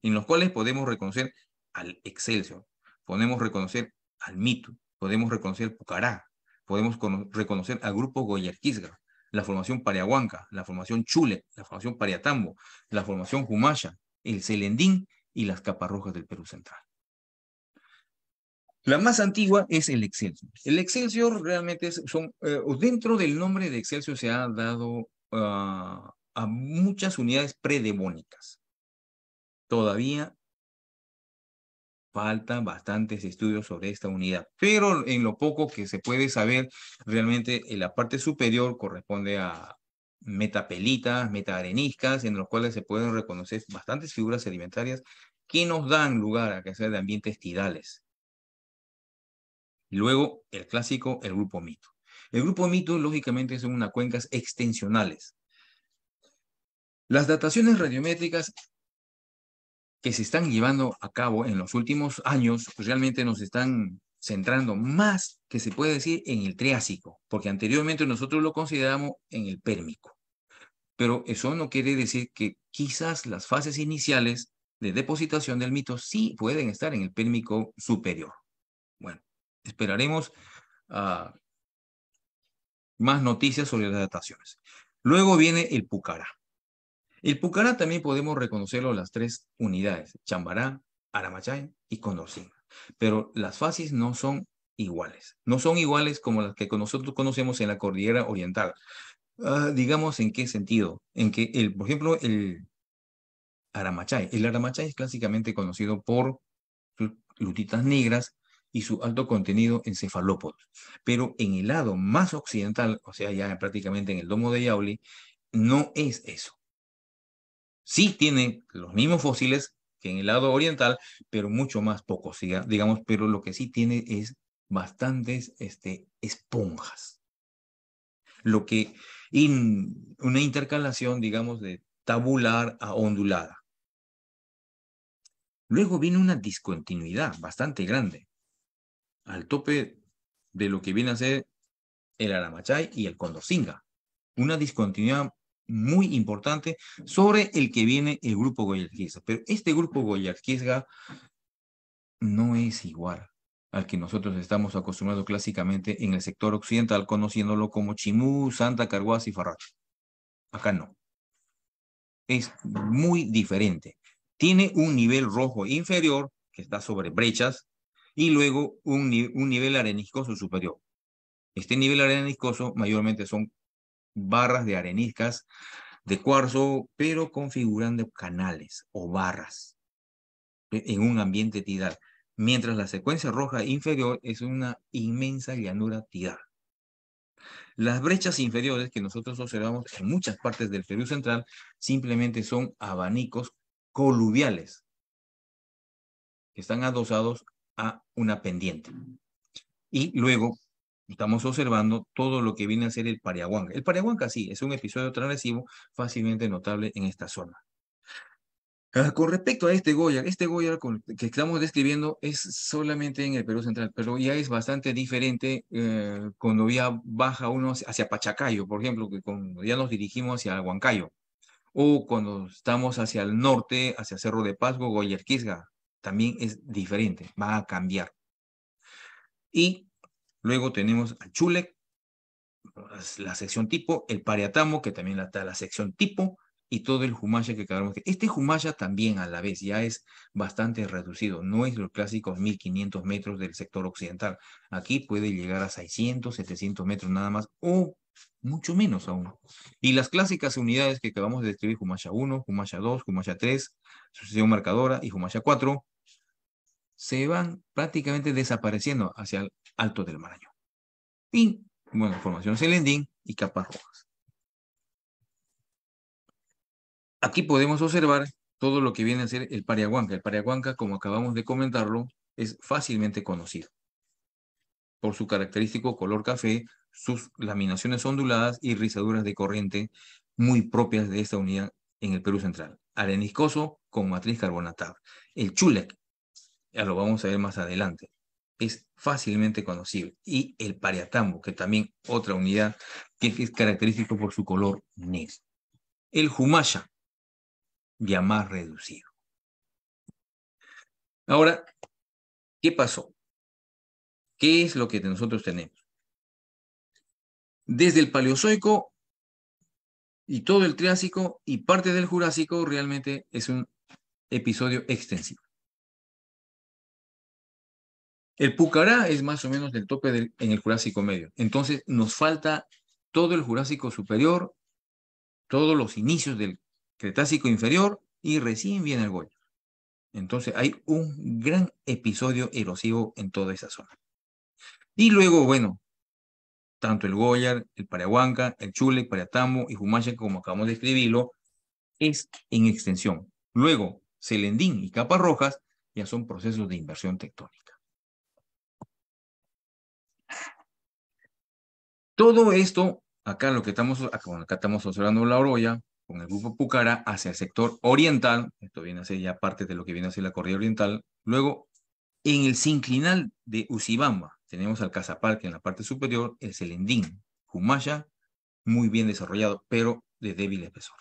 en los cuales podemos reconocer al Excelsior, podemos reconocer al mito, podemos reconocer al Pucará, podemos reconocer al grupo Goyerquizga, la formación Pariahuanca, la formación Chule, la formación Pariatambo, la formación jumaya el Celendín y las caparrojas del Perú Central. La más antigua es el Excelsior. El Excelsior realmente es, son, eh, dentro del nombre de Excelsior se ha dado ah, a muchas unidades predemónicas. Todavía faltan bastantes estudios sobre esta unidad, pero en lo poco que se puede saber, realmente en eh, la parte superior corresponde a metapelitas, metaareniscas, en los cuales se pueden reconocer bastantes figuras sedimentarias que nos dan lugar a que sea de ambientes tidales. Y luego el clásico, el grupo mito. El grupo mito, lógicamente, son unas cuencas extensionales. Las dataciones radiométricas que se están llevando a cabo en los últimos años pues, realmente nos están centrando más que se puede decir en el Triásico, porque anteriormente nosotros lo consideramos en el Pérmico. Pero eso no quiere decir que quizás las fases iniciales de depositación del mito sí pueden estar en el Pérmico superior. Bueno, Esperaremos ah, más noticias sobre las adaptaciones. Luego viene el Pucará. El Pucará también podemos reconocerlo las tres unidades, Chambará, Aramachay y Condorcín. Pero las fases no son iguales. No son iguales como las que nosotros conocemos en la cordillera oriental. Ah, digamos en qué sentido. En que, el, por ejemplo, el Aramachay. El Aramachay es clásicamente conocido por lutitas negras, y su alto contenido en cefalópodos. Pero en el lado más occidental, o sea, ya prácticamente en el domo de Yauli, no es eso. Sí tiene los mismos fósiles que en el lado oriental, pero mucho más pocos, digamos, pero lo que sí tiene es bastantes este, esponjas. Lo que una intercalación, digamos, de tabular a ondulada. Luego viene una discontinuidad bastante grande al tope de lo que viene a ser el Aramachay y el Condorcinga. Una discontinuidad muy importante sobre el que viene el grupo Goyarquiza, Pero este grupo Goyarquiza no es igual al que nosotros estamos acostumbrados clásicamente en el sector occidental, conociéndolo como Chimú, Santa carguas y farra Acá no. Es muy diferente. Tiene un nivel rojo inferior que está sobre brechas, y luego un, nivel areniscoso superior. Este nivel areniscoso mayormente son barras de areniscas de cuarzo, pero configurando canales o barras e-, en un ambiente tidal, mientras la secuencia roja inferior es una inmensa llanura tidal. Las brechas inferiores que nosotros observamos en muchas partes del Perú central simplemente son abanicos coluviales que están adosados a una pendiente. Y luego estamos observando todo lo que viene a ser el Pariahuanca El Pariahuanca sí, es un episodio transgresivo fácilmente notable en esta zona. Ah, con respecto a este goya, este goya que estamos describiendo es solamente en el Perú central, pero ya es bastante diferente eh, cuando ya baja uno hacia Pachacayo, por ejemplo, que cuando ya nos dirigimos hacia Huancayo, o cuando estamos hacia el norte, hacia Cerro de Pasco, Quisga también es diferente, va a cambiar. Y luego tenemos al chulec pues, la sección tipo, el Pariatamo, que también está la sección tipo, y todo el jumaya que acabamos de... Este jumaya también a la vez ya es bastante reducido, no es los clásicos 1500 metros del sector occidental. Aquí puede llegar a 600, 700 metros nada más, o mucho menos aún. Y las clásicas unidades que acabamos de describir, jumaya 1, jumaya 2, jumaya 3, sucesión marcadora y jumaya 4, se van prácticamente desapareciendo hacia el alto del Marañón. Y, bueno, formación Selendín y capas rojas. Aquí podemos observar todo lo que viene a ser el Pariaguanca. El Pariaguanca, como acabamos de comentarlo, es fácilmente conocido por su característico color café, sus laminaciones onduladas y rizaduras de corriente muy propias de esta unidad en el Perú central. Areniscoso con matriz carbonatada. El chulec, lo vamos a ver más adelante, es fácilmente conocible. Y el pariatambo, que también otra unidad que es característico por su color negro. El jumaya, ya más reducido. Ahora, ¿qué pasó? ¿Qué es lo que nosotros tenemos? Desde el Paleozoico y todo el Triásico y parte del Jurásico realmente es un episodio extensivo. El Pucará es más o menos el tope en el Jurásico Medio. Entonces nos falta todo el Jurásico Superior, todos los inicios del Cretácico Inferior y recién viene el Goya. Entonces hay un gran episodio erosivo en toda esa zona. Y luego, bueno, tanto el Goyar, el Parahuanca, el Chule, Paratamo y Jumache, como acabamos de escribirlo, es en extensión. Luego, Selendín y Capas Rojas ya son procesos de inversión tectónica. Todo esto, acá lo que estamos, acá estamos observando la Oroya, con el grupo Pucara hacia el sector oriental, esto viene a ser ya parte de lo que viene a ser la corrida oriental, luego en el sinclinal de Usibamba tenemos al que en la parte superior, el Selendín, jumaya muy bien desarrollado, pero de débil espesor.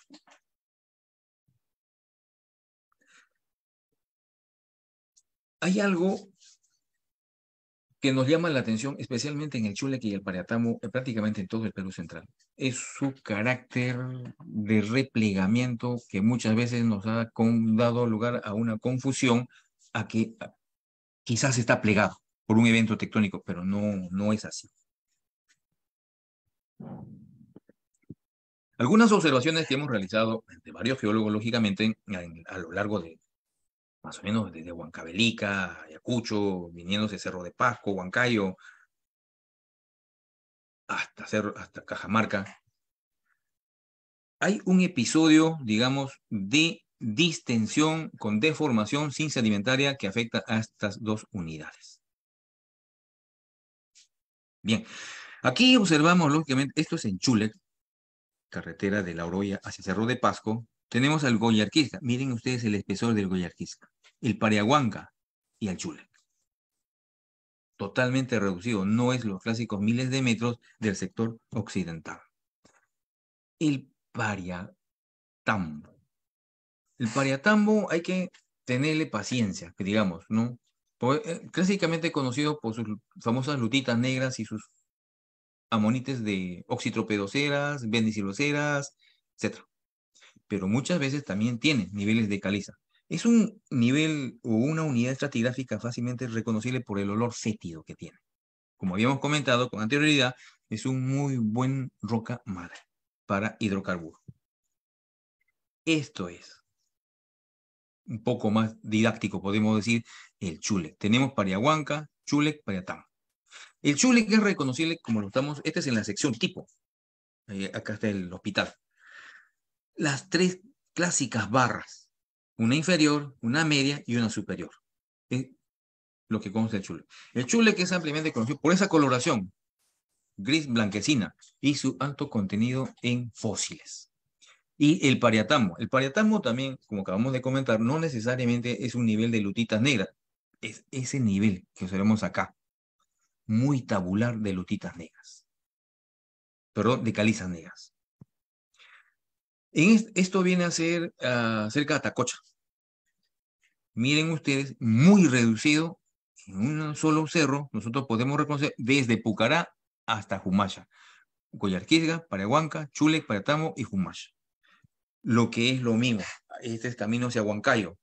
Hay algo que nos llama la atención, especialmente en el Chuleque y el Pariatamo, eh, prácticamente en todo el Perú central, es su carácter de replegamiento que muchas veces nos ha dado lugar a una confusión, a que quizás está plegado por un evento tectónico, pero no, no es así. Algunas observaciones que hemos realizado de varios geólogos, lógicamente, a lo largo de, más o menos desde Huancabelica, Ayacucho, viniéndose Cerro de Pasco, Huancayo, hasta, hasta Cajamarca, hay un episodio, digamos, de distensión con deformación sin sedimentaria que afecta a estas dos unidades. Bien, aquí observamos, lógicamente, esto es en Chulec, carretera de La Oroya hacia Cerro de Pasco, tenemos al Goyarquista. Miren ustedes el espesor del Goyarquista el Pariahuanca y el Chule. Totalmente reducido, no es los clásicos miles de metros del sector occidental. El Pariatambo. El Pariatambo hay que tenerle paciencia, digamos, ¿no? Eh, clásicamente conocido por sus famosas lutitas negras y sus amonites de oxitropedoceras, beniciloceras, etc. Pero muchas veces también tiene niveles de caliza. Es un nivel o una unidad estratigráfica fácilmente reconocible por el olor fétido que tiene. Como habíamos comentado con anterioridad, es un muy buen roca madre para hidrocarburos. Esto es un poco más didáctico, podemos decir, el chule. Tenemos Pariahuanca, chule, Pariatam. El que es reconocible como lo estamos, este es en la sección tipo. Eh, acá está el hospital. Las tres clásicas barras una inferior, una media y una superior. Es lo que conoce el chule. El chule que es ampliamente conocido por esa coloración gris blanquecina y su alto contenido en fósiles. Y el pariatamo. El pariatamo también, como acabamos de comentar, no necesariamente es un nivel de lutitas negras. Es ese nivel que observamos acá. Muy tabular de lutitas negras. Perdón, de calizas negras esto viene a ser ah, cerca de Tacocha. Miren ustedes, muy reducido, en un solo cerro, nosotros podemos reconocer desde Pucará hasta Jumacha. Goyarquizga, Paraguanca, Chulec, Paratamo y Jumacha. Lo que es lo mismo, este es camino hacia Huancayo.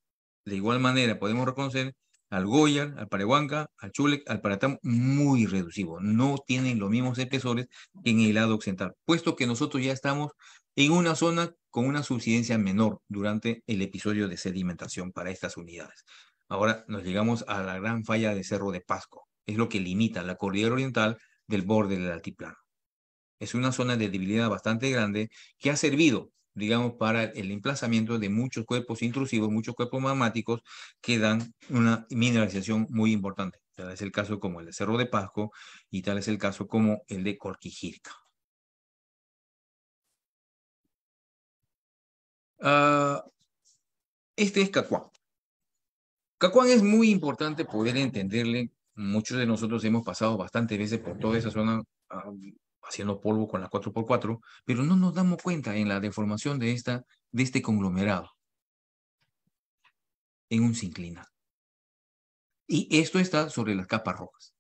De igual manera, podemos reconocer al Goyar, al Parehuanca, al Chulec, al Paratamo, muy reducido. No tienen los mismos espesores que en el lado occidental, puesto que nosotros ya estamos en una zona con una subsidencia menor durante el episodio de sedimentación para estas unidades. Ahora nos llegamos a la gran falla de Cerro de Pasco. Es lo que limita la cordillera oriental del borde del altiplano. Es una zona de debilidad bastante grande que ha servido, digamos, para el emplazamiento de muchos cuerpos intrusivos, muchos cuerpos magmáticos que dan una mineralización muy importante. Tal es el caso como el de Cerro de Pasco y tal es el caso como el de Corquijirca. Ah, este es Cacuán. Cacuán es muy importante poder entenderle. Muchos de nosotros hemos pasado bastantes veces por toda esa zona haciendo polvo con la 4x4, pero no nos damos cuenta en la deformación de, esta, de este conglomerado en un sinclinal. Y esto está sobre las capas rojas.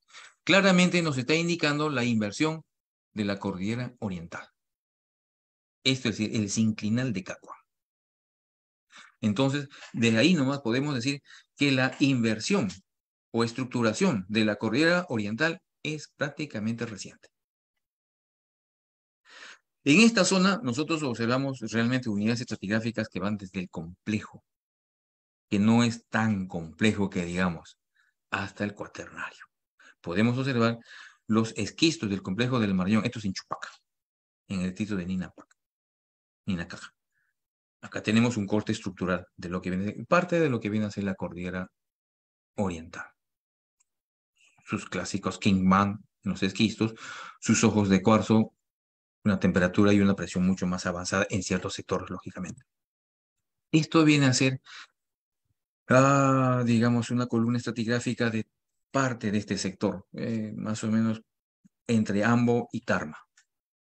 Claramente nos está indicando la inversión de la cordillera oriental. Esto es el sinclinal de Cacuán. Entonces, desde ahí nomás podemos decir que la inversión o estructuración de la cordillera oriental es prácticamente reciente. En esta zona nosotros observamos realmente unidades estratigráficas que van desde el complejo, que no es tan complejo que digamos, hasta el cuaternario. Podemos observar los esquistos del complejo del Marañón, esto es en Chupaca, en el título de Ninapaca, Ninacaja. Acá tenemos un corte estructural de lo que viene, parte de lo que viene a ser la cordillera oriental. Sus clásicos Kingman los esquistos, sus ojos de cuarzo, una temperatura y una presión mucho más avanzada en ciertos sectores, lógicamente. Esto viene a ser, ah, digamos, una columna estratigráfica de parte de este sector, eh, más o menos entre Ambo y Tarma,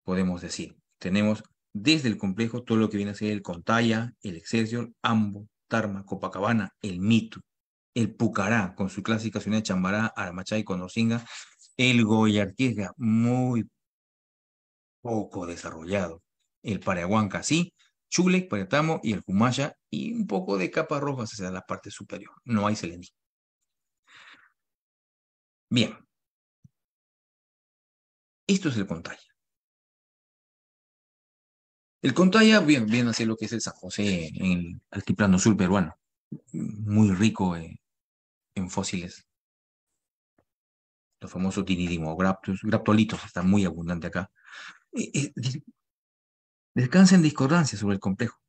podemos decir. Tenemos desde el complejo todo lo que viene a ser el Contaya, el Excelsior, Ambo, Tarma, Copacabana, el Mito, el Pucará, con su clásica ciudad de Chambará, Aramachá y Conocinga, el Goyarquiesga, muy poco desarrollado, el parahuanca sí, Chule, Paretamo y el Kumaya, y un poco de capa roja hacia la parte superior. No hay selení. Bien. Esto es el Contaya. El Contaya bien, bien hacia lo que es el San José, en el altiplano sur peruano. Muy rico eh, en fósiles. Los famosos tinidimo, graptolitos, está muy abundante acá. Eh, eh, descansen en discordancia sobre el complejo.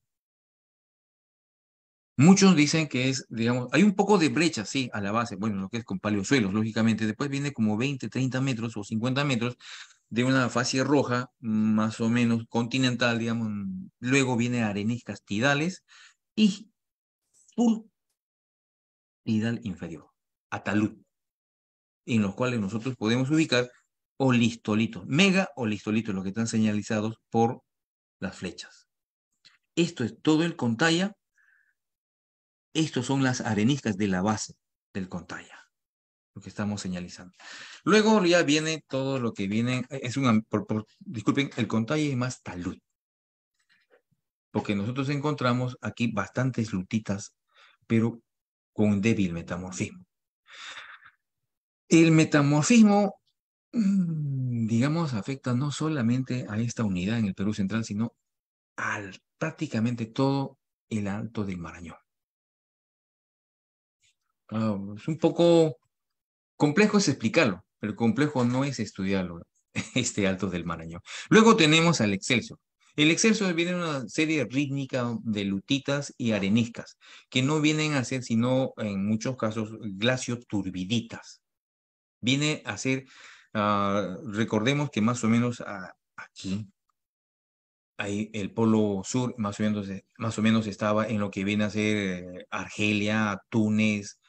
Muchos dicen que es, digamos, hay un poco de brecha, sí, a la base, bueno, lo que es con paleosuelos, lógicamente. Después viene como 20, 30 metros o 50 metros de una fase roja, más o menos continental, digamos, luego viene areniscas tidales y un tidal inferior, atalud, en los cuales nosotros podemos ubicar olistolitos, mega olistolitos, los que están señalizados por las flechas. Esto es todo el contalla. Estos son las areniscas de la base del contalla lo que estamos señalizando. Luego ya viene todo lo que viene, eh, es un, disculpen, el contalle más talud. Porque nosotros encontramos aquí bastantes lutitas, pero con débil metamorfismo. El metamorfismo, mm, digamos, afecta no solamente a esta unidad en el Perú central, sino a prácticamente todo el alto del Marañón. Ah, es un poco Complejo es explicarlo, pero complejo no es estudiarlo, este Alto del Marañón. Luego tenemos al Excelsior. El Excelsior viene una serie rítmica de lutitas y areniscas, que no vienen a ser sino, en muchos casos, glacioturbiditas. Viene a ser, ah, recordemos que más o menos ah, aquí, ahí el polo sur más o, más o menos estaba en lo que viene a ser eh, Argelia, Túnez,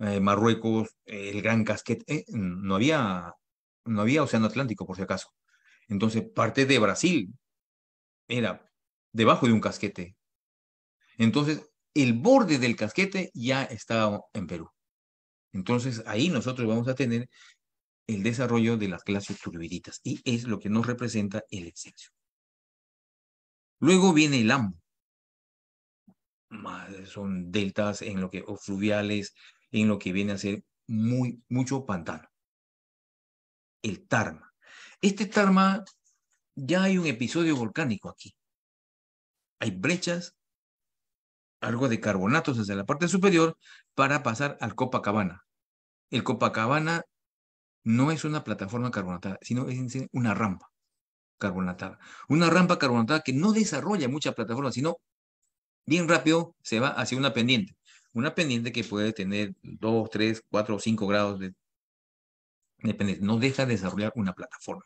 eh, Marruecos, el Gran Casquete, eh, no había, no había Océano Atlántico por si acaso. Entonces, parte de Brasil era debajo de un casquete. Entonces, el borde del casquete ya estaba en Perú. Entonces, ahí nosotros vamos a tener el desarrollo de las clases turbiditas y es lo que nos representa el exceso. Luego viene el AMBO. Son deltas en lo que, o fluviales, en lo que viene a ser muy, mucho pantano. El Tarma. Este Tarma, ya hay un episodio volcánico aquí. Hay brechas, algo de carbonatos hacia la parte superior para pasar al Copacabana. El Copacabana no es una plataforma carbonatada, sino es una rampa carbonatada. Una rampa carbonatada que no desarrolla mucha plataforma, sino bien rápido se va hacia una pendiente una pendiente que puede tener 2, 3, 4 o 5 grados de, pendiente. No deja desarrollar una plataforma.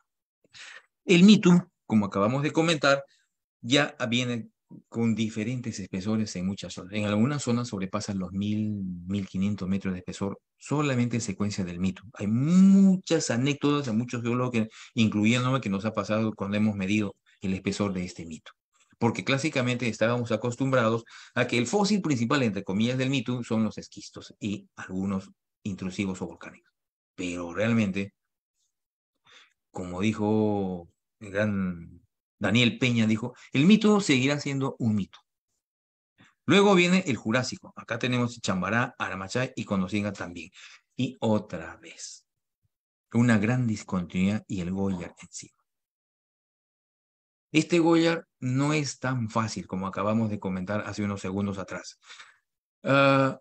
El mito, como acabamos de comentar, ya viene con diferentes espesores en muchas zonas. En algunas zonas sobrepasan los 1.000, 1.500 metros de espesor solamente en secuencia del mito. Hay muchas anécdotas, a muchos geólogos, que, incluyéndome, que nos ha pasado cuando hemos medido el espesor de este mito porque clásicamente estábamos acostumbrados a que el fósil principal, entre comillas, del mito son los esquistos y algunos intrusivos o volcánicos. Pero realmente, como dijo el gran Daniel Peña, dijo, el mito seguirá siendo un mito. Luego viene el Jurásico. Acá tenemos Chambará, Aramachay y Conocinga también. Y otra vez, una gran discontinuidad y el Goya encima. Este Goyard no es tan fácil como acabamos de comentar hace unos segundos atrás. Ah,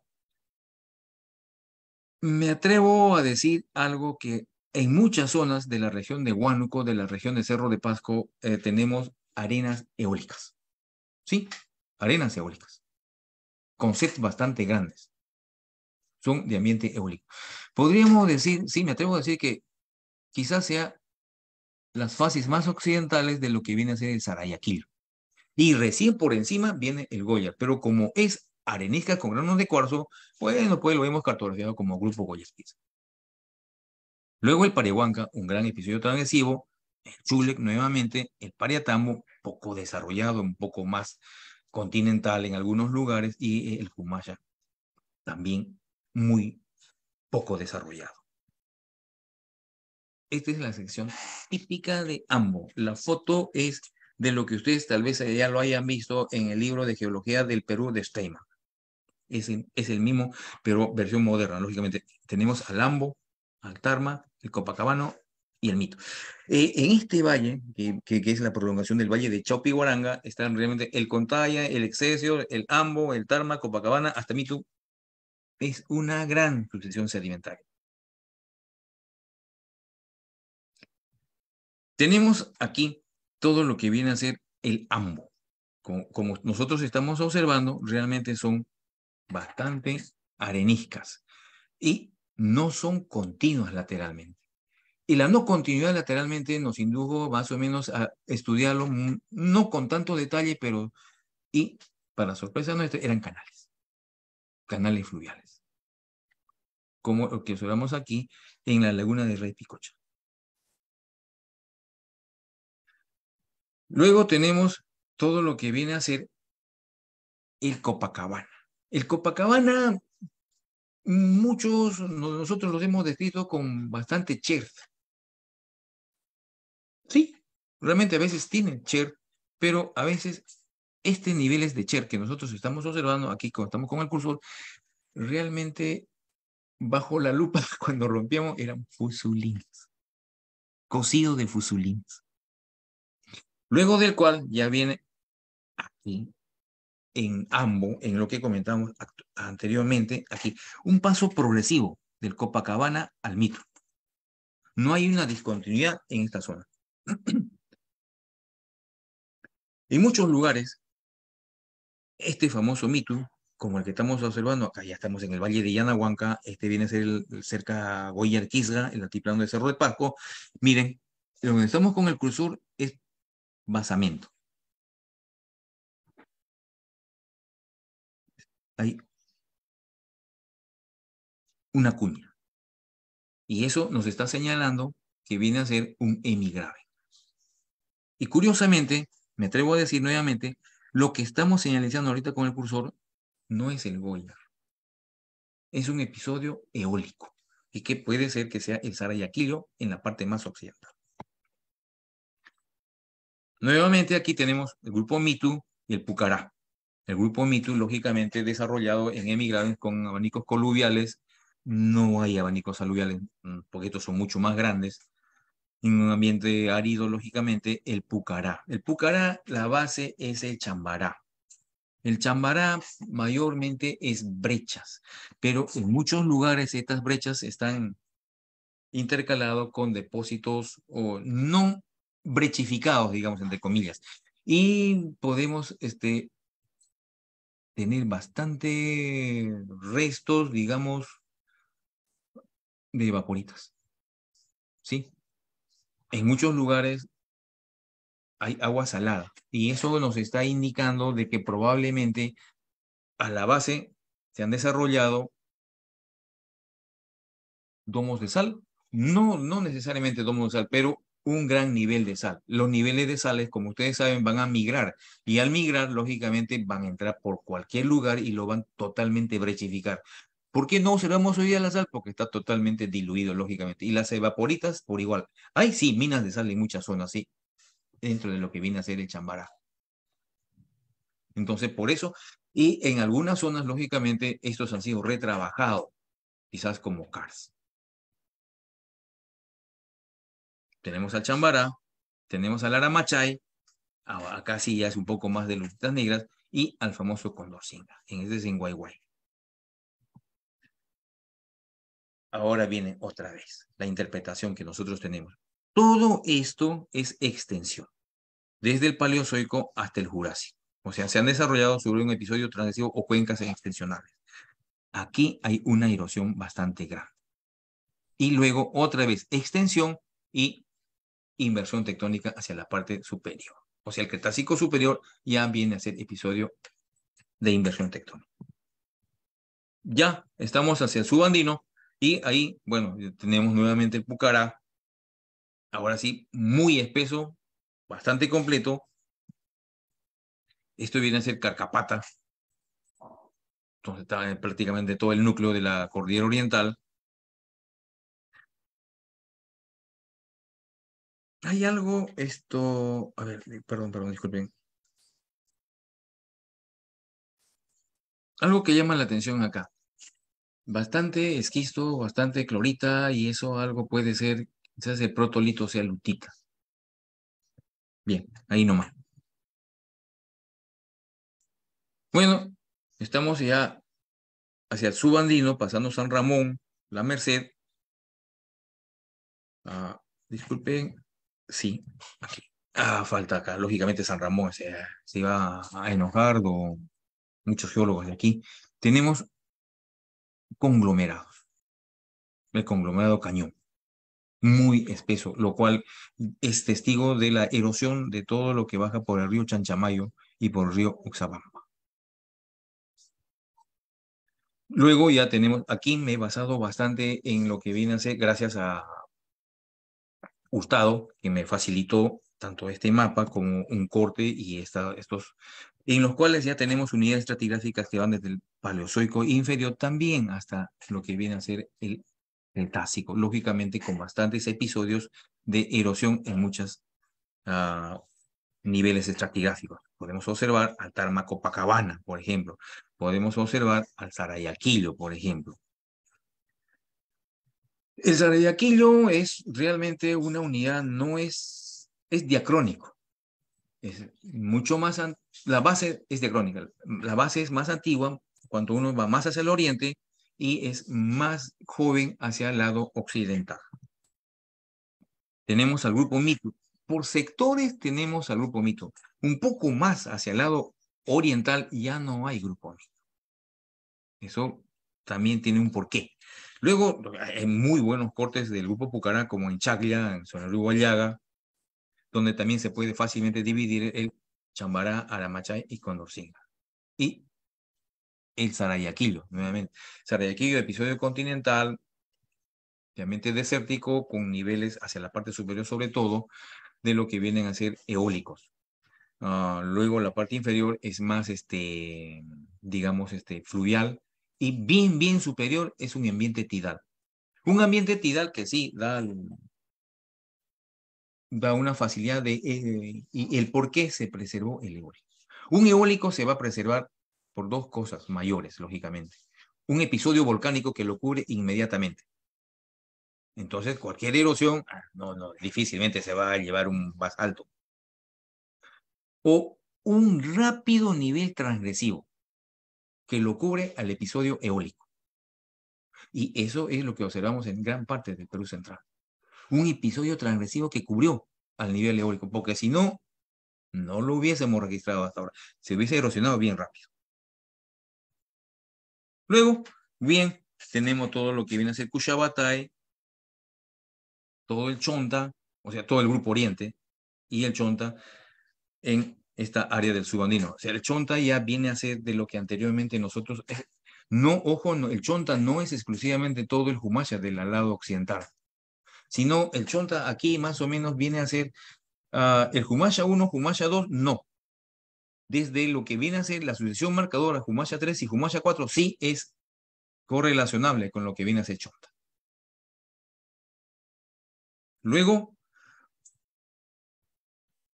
me atrevo a decir algo que en muchas zonas de la región de Huánuco, de la región de Cerro de Pasco, eh, tenemos arenas eólicas. Sí, arenas eólicas. Con sets bastante grandes. Son de ambiente eólico. Podríamos decir, sí, me atrevo a decir que quizás sea las fases más occidentales de lo que viene a ser el Sarayaquil. Y recién por encima viene el Goya, pero como es arenisca con granos de cuarzo, bueno, pues lo hemos cartografiado como grupo goya Luego el Parihuanca, un gran episodio transgresivo, el Chulec nuevamente, el Pariatambo, poco desarrollado, un poco más continental en algunos lugares, y el Humaya, también muy poco desarrollado. Esta es la sección típica de AMBO. La foto es de lo que ustedes tal vez ya lo hayan visto en el libro de Geología del Perú de Steima. Es, el, mismo, pero versión moderna, lógicamente. Tenemos al Ambo, al Tarma, el Copacabano y el Mito. Eh, en este valle, que, es la prolongación del valle de Chopi guaranga están realmente el Contaya, el Excesio, el Ambo, el Tarma, Copacabana, hasta Mito. Es una gran sucesión sedimentaria. Tenemos aquí todo lo que viene a ser el AMBO. Como, nosotros estamos observando, realmente son bastante areniscas y no son continuas lateralmente. Y la no continuidad lateralmente nos indujo más o menos a estudiarlo, mm, no con tanto detalle, pero y para sorpresa nuestra, eran canales, canales fluviales, como lo que observamos aquí en la laguna de Rey Picocha. Luego tenemos todo lo que viene a ser el Copacabana. El Copacabana, muchos, nosotros los hemos descrito con bastante cher. Sí, realmente a veces tienen cher, pero a veces este nivel es de cher que nosotros estamos observando aquí, cuando estamos con el cursor, realmente bajo la lupa, cuando rompíamos, eran fusulines, Cocido de fusulines. Luego del cual ya viene aquí, en ambos, en lo que comentamos anteriormente, aquí, un paso progresivo del Copacabana al Mito. No hay una discontinuidad en esta zona. en muchos lugares, este famoso mito, como el que estamos observando acá, ya estamos en el Valle de Yanahuanca, este viene a ser el, de cerca en el altiplano de Cerro de Pasco. Miren, donde estamos con el cruzur, es basamento. Hay una cuña. Y eso nos está señalando que viene a ser un emigrave. Y curiosamente, me atrevo a decir nuevamente, lo que estamos señalizando ahorita con el cursor no es el Goya. Es un episodio eólico y que puede ser que sea el Sarayaquillo en la parte más occidental. Nuevamente aquí tenemos el grupo MITU y el Pucará. El grupo MITU, lógicamente desarrollado en emigrantes con abanicos coluviales, no hay abanicos aluviales, mm, porque estos son mucho más grandes. En un ambiente árido, lógicamente, el Pucará. El Pucará, la base es el chambará. El chambará mayormente es brechas, pero en muchos lugares estas brechas están intercaladas con depósitos o no brechificados, digamos, entre comillas. Y podemos este, tener bastante restos, digamos, de vaporitas. ¿Sí? En muchos lugares hay agua salada y eso nos está indicando de que probablemente a la base se han desarrollado domos de sal. No, no necesariamente domos de sal, pero un gran nivel de sal. Los niveles de sales, como ustedes saben, van a migrar y al migrar, lógicamente, van a entrar por cualquier lugar y lo van totalmente brechificar. ¿Por qué no observamos hoy día la sal? Porque está totalmente diluido, lógicamente. Y las evaporitas, por igual. Hay sí minas de sal en muchas zonas, sí, dentro de lo que viene a ser el chambará. Entonces, por eso, y en algunas zonas, lógicamente, estos han sido retrabajados, quizás como CARS. tenemos al Chambara, tenemos al Aramachay, acá sí ya es un poco más de lutitas negras, y al famoso Condorcinga, en ese es en Guayguay. Ahora viene otra vez la interpretación que nosotros tenemos. Todo esto es extensión, desde el Paleozoico hasta el Jurásico. O sea, se han desarrollado sobre un episodio transgresivo o cuencas extensionales. Aquí hay una erosión bastante grande. Y luego otra vez extensión y inversión tectónica hacia la parte superior. O sea, el Cretácico superior ya viene a ser episodio de inversión tectónica. Ya estamos hacia el subandino y ahí, bueno, tenemos nuevamente el Pucará. Ahora sí, muy espeso, bastante completo. Esto viene a ser Carcapata. Entonces está eh, prácticamente todo el núcleo de la cordillera oriental. Hay algo, esto, a ver, perdón, perdón, disculpen. Algo que llama la atención acá. Bastante esquisto, bastante clorita, y eso algo puede ser, quizás el protolito sea lutita. Bien, ahí nomás. Bueno, estamos ya hacia el subandino, pasando San Ramón, La Merced. Ah, disculpen, Sí, aquí. Ah, falta acá. Lógicamente San Ramón se, se iba a enojar, o muchos geólogos de aquí. Tenemos conglomerados. El conglomerado cañón. Muy espeso, lo cual es testigo de la erosión de todo lo que baja por el río Chanchamayo y por el río Uxabamba. Luego ya tenemos, aquí me he basado bastante en lo que viene a ser, gracias a, gustado que me facilitó tanto este mapa como un corte y esta, estos, en los cuales ya tenemos unidades estratigráficas que van desde el Paleozoico inferior también hasta lo que viene a ser el, el Tásico, lógicamente con bastantes episodios de erosión en muchos ah, niveles estratigráficos. Podemos observar al Tarmacopacabana, por ejemplo. Podemos observar al Sarayaquillo, por ejemplo. El sardiaquillo es realmente una unidad, no es, es diacrónico. Es mucho más, la base es diacrónica, la base es más antigua cuando uno va más hacia el oriente y es más joven hacia el lado occidental. Tenemos al grupo mito. Por sectores tenemos al grupo mito. Un poco más hacia el lado oriental ya no hay grupo mito. Eso también tiene un porqué. Luego, hay muy buenos cortes del grupo Pucará, como en Chaglia, en Sonarí Guayaga, donde también se puede fácilmente dividir el Chambará, Aramachay y Condorcinga. Y el Sarayaquilo, nuevamente. Sarayaquilo, episodio continental, obviamente desértico, con niveles hacia la parte superior, sobre todo, de lo que vienen a ser eólicos. Ah, luego la parte inferior es más, este, digamos, este, fluvial, y bien, bien superior es un ambiente tidal. Un ambiente tidal que sí da, da una facilidad de eh, y el por qué se preservó el eólico. Un eólico se va a preservar por dos cosas mayores, lógicamente. Un episodio volcánico que lo cubre inmediatamente. Entonces, cualquier erosión, ah, no, no, difícilmente se va a llevar un más alto. O un rápido nivel transgresivo que lo cubre al episodio eólico. Y eso es lo que observamos en gran parte del Perú Central. Un episodio transgresivo que cubrió al nivel eólico, porque si no, no lo hubiésemos registrado hasta ahora. Se hubiese erosionado bien rápido. Luego, bien, tenemos todo lo que viene a ser Cushabatay, todo el Chonta, o sea, todo el Grupo Oriente y el Chonta en esta área del subandino. O sea, el chonta ya viene a ser de lo que anteriormente nosotros... No, ojo, el chonta no es exclusivamente todo el Jumasha del lado occidental, sino el chonta aquí más o menos viene a ser ah, el Jumasha 1, Jumasha 2, no. Desde lo que viene a ser la sucesión marcadora Jumasha 3 y Jumasha 4, sí es correlacionable con lo que viene a ser chonta. Luego,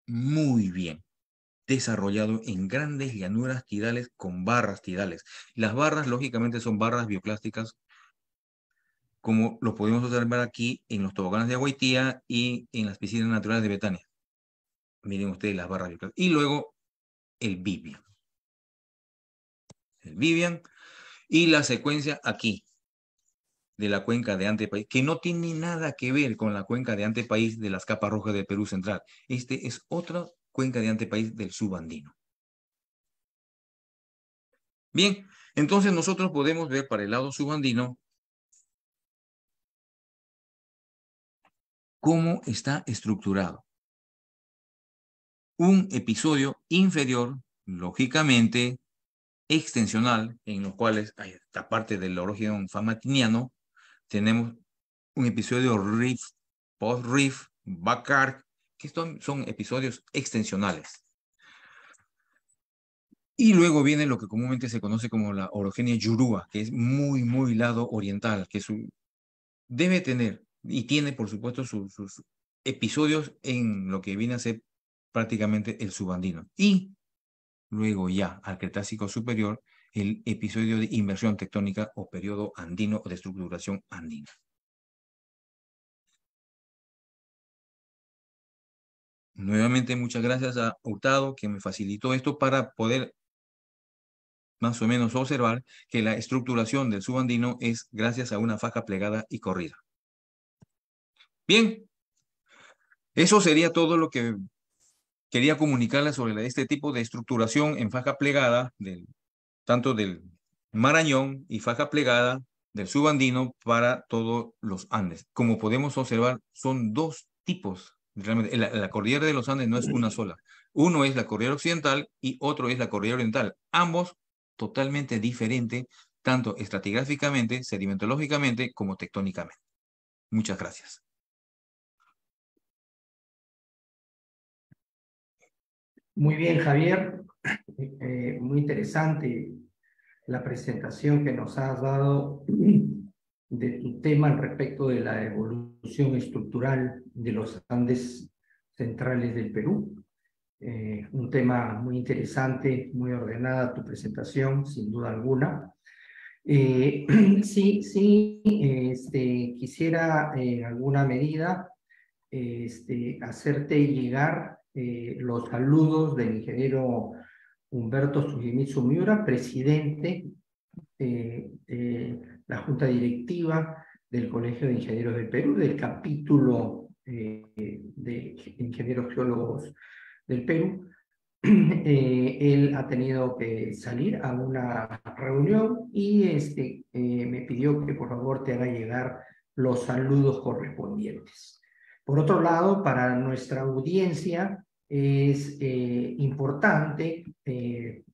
muy bien desarrollado en grandes llanuras tidales con barras tidales. Las barras, lógicamente, son barras bioplásticas, como lo podemos observar aquí en los toboganes de Aguaitía y en las piscinas naturales de Betania. Miren ustedes las barras bioclásticas. Y luego el Vivian. El Vivian. Y la secuencia aquí, de la cuenca de Antepaís, que no tiene nada que ver con la cuenca de Antepaís de las capas rojas de Perú Central. Este es otro cuenca de antepaís del subandino. Bien, entonces nosotros podemos ver para el lado subandino cómo está estructurado. Un episodio inferior, lógicamente, extensional, en los cuales, aparte del origen famatiniano, tenemos un episodio riff, post-RIF, arc que son, episodios extensionales. Y luego viene lo que comúnmente se conoce como la orogenia yurúa, que es muy, muy lado oriental, que su, debe tener y tiene, por supuesto, sus episodios en lo que viene a ser prácticamente el subandino. Y luego ya al Cretácico superior, el episodio de inversión tectónica o periodo andino o de estructuración andina. Nuevamente muchas gracias a Hurtado que me facilitó esto para poder más o menos observar que la estructuración del subandino es gracias a una faja plegada y corrida. Bien, eso sería todo lo que quería comunicarles sobre este tipo de estructuración en faja plegada, del, tanto del Marañón y faja plegada del subandino para todos los Andes. Como podemos observar, son dos tipos Realmente, la, cordillera de los Andes no es una sola. Uno es la cordillera occidental y otro es la cordillera oriental. Ambos totalmente diferentes, tanto estratigráficamente, sedimentológicamente, como tectónicamente. Muchas gracias. Muy bien, Javier. Eh, eh, muy interesante la presentación que nos has dado de tu tema respecto de la evolución estructural de los Andes centrales del Perú. Eh, un tema muy interesante, muy ordenada tu presentación, sin duda alguna. Eh, sí, sí, este, quisiera eh, en alguna medida este, hacerte llegar los saludos del ingeniero Humberto Sujimitsu Miura, presidente eh, la Junta Directiva del Colegio de Ingenieros del Perú, del capítulo eh, de ingenieros geólogos del Perú. Eh, él ha tenido que salir a una reunión y este, eh, me pidió que por favor te haga llegar los saludos correspondientes. Por otro lado, para nuestra audiencia es importante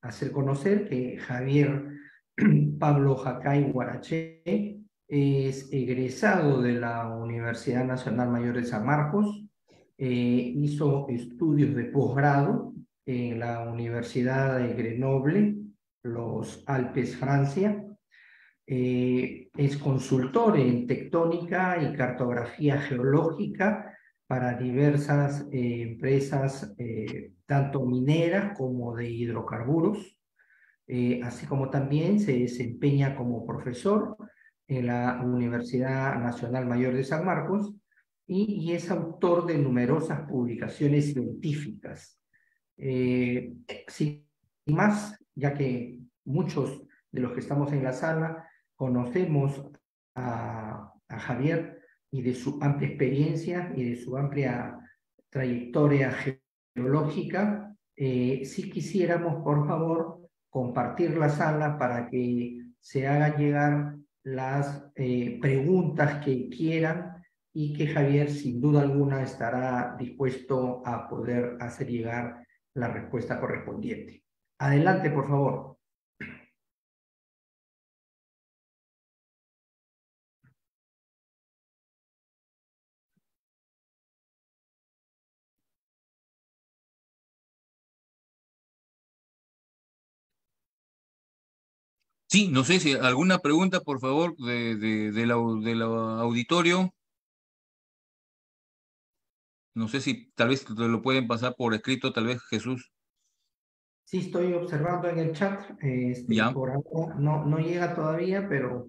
hacer conocer que Javier Pablo Jacay Guarache es egresado de la Universidad Nacional Mayor de San Marcos, eh, hizo estudios de posgrado en la Universidad de Grenoble, los Alpes, Francia. Eh, es consultor en tectónica y cartografía geológica para diversas eh, empresas, tanto mineras como de hidrocarburos. Eh, así como también se desempeña como profesor en la Universidad Nacional Mayor de San Marcos y, es autor de numerosas publicaciones científicas. Eh, sin más, ya que muchos de los que estamos en la sala conocemos a, Javier y de su amplia experiencia y de su amplia trayectoria geológica, eh, si quisiéramos, por favor, compartir la sala para que se hagan llegar las eh, preguntas que quieran y que Javier sin duda alguna estará dispuesto a poder hacer llegar la respuesta correspondiente. Adelante, por favor. Sí, no sé si alguna pregunta, por favor, de, del auditorio. No sé si tal vez lo pueden pasar por escrito, tal vez Jesús. Sí, estoy observando en el chat. Este, por no, no llega todavía, pero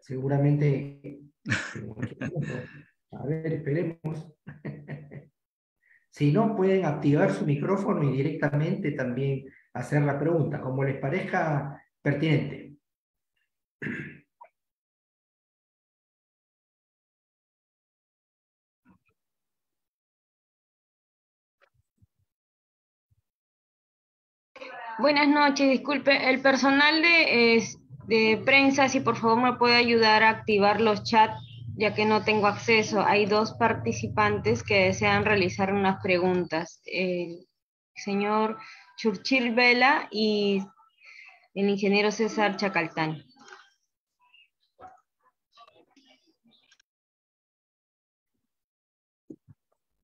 seguramente. Eh, a ver, esperemos. Si no, pueden activar su micrófono y directamente también hacer la pregunta. Como les parezca pertinente. Buenas noches, disculpe, el personal de, de prensa, si por favor me puede ayudar a activar los chats, ya que no tengo acceso. Hay dos participantes que desean realizar unas preguntas. El señor Churchill Vela y el ingeniero César Chacaltán.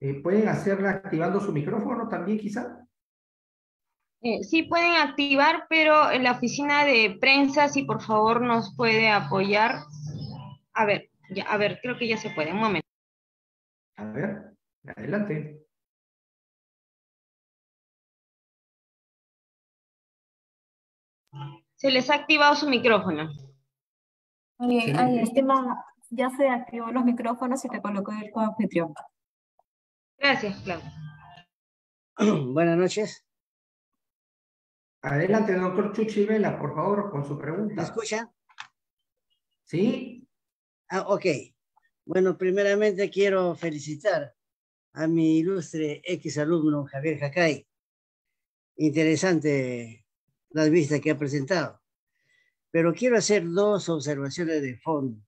Eh, ¿Pueden hacerla activando su micrófono también quizá? Eh, sí, pueden activar, pero en la oficina de prensa, si por favor nos puede apoyar. A ver, a ver, creo que ya se puede, un momento. A ver, adelante. Se les ha activado su micrófono. ay, ya se activó los micrófonos y te colocó el anfitrión. Gracias, Claudia. Buenas noches. Adelante, doctor Chuchi Vela, por favor, con su pregunta. ¿Me escucha? Sí. Ah, ok. Bueno, primeramente quiero felicitar a mi ilustre ex alumno Javier Jacay. Interesante las vistas que ha presentado. Pero quiero hacer dos observaciones de fondo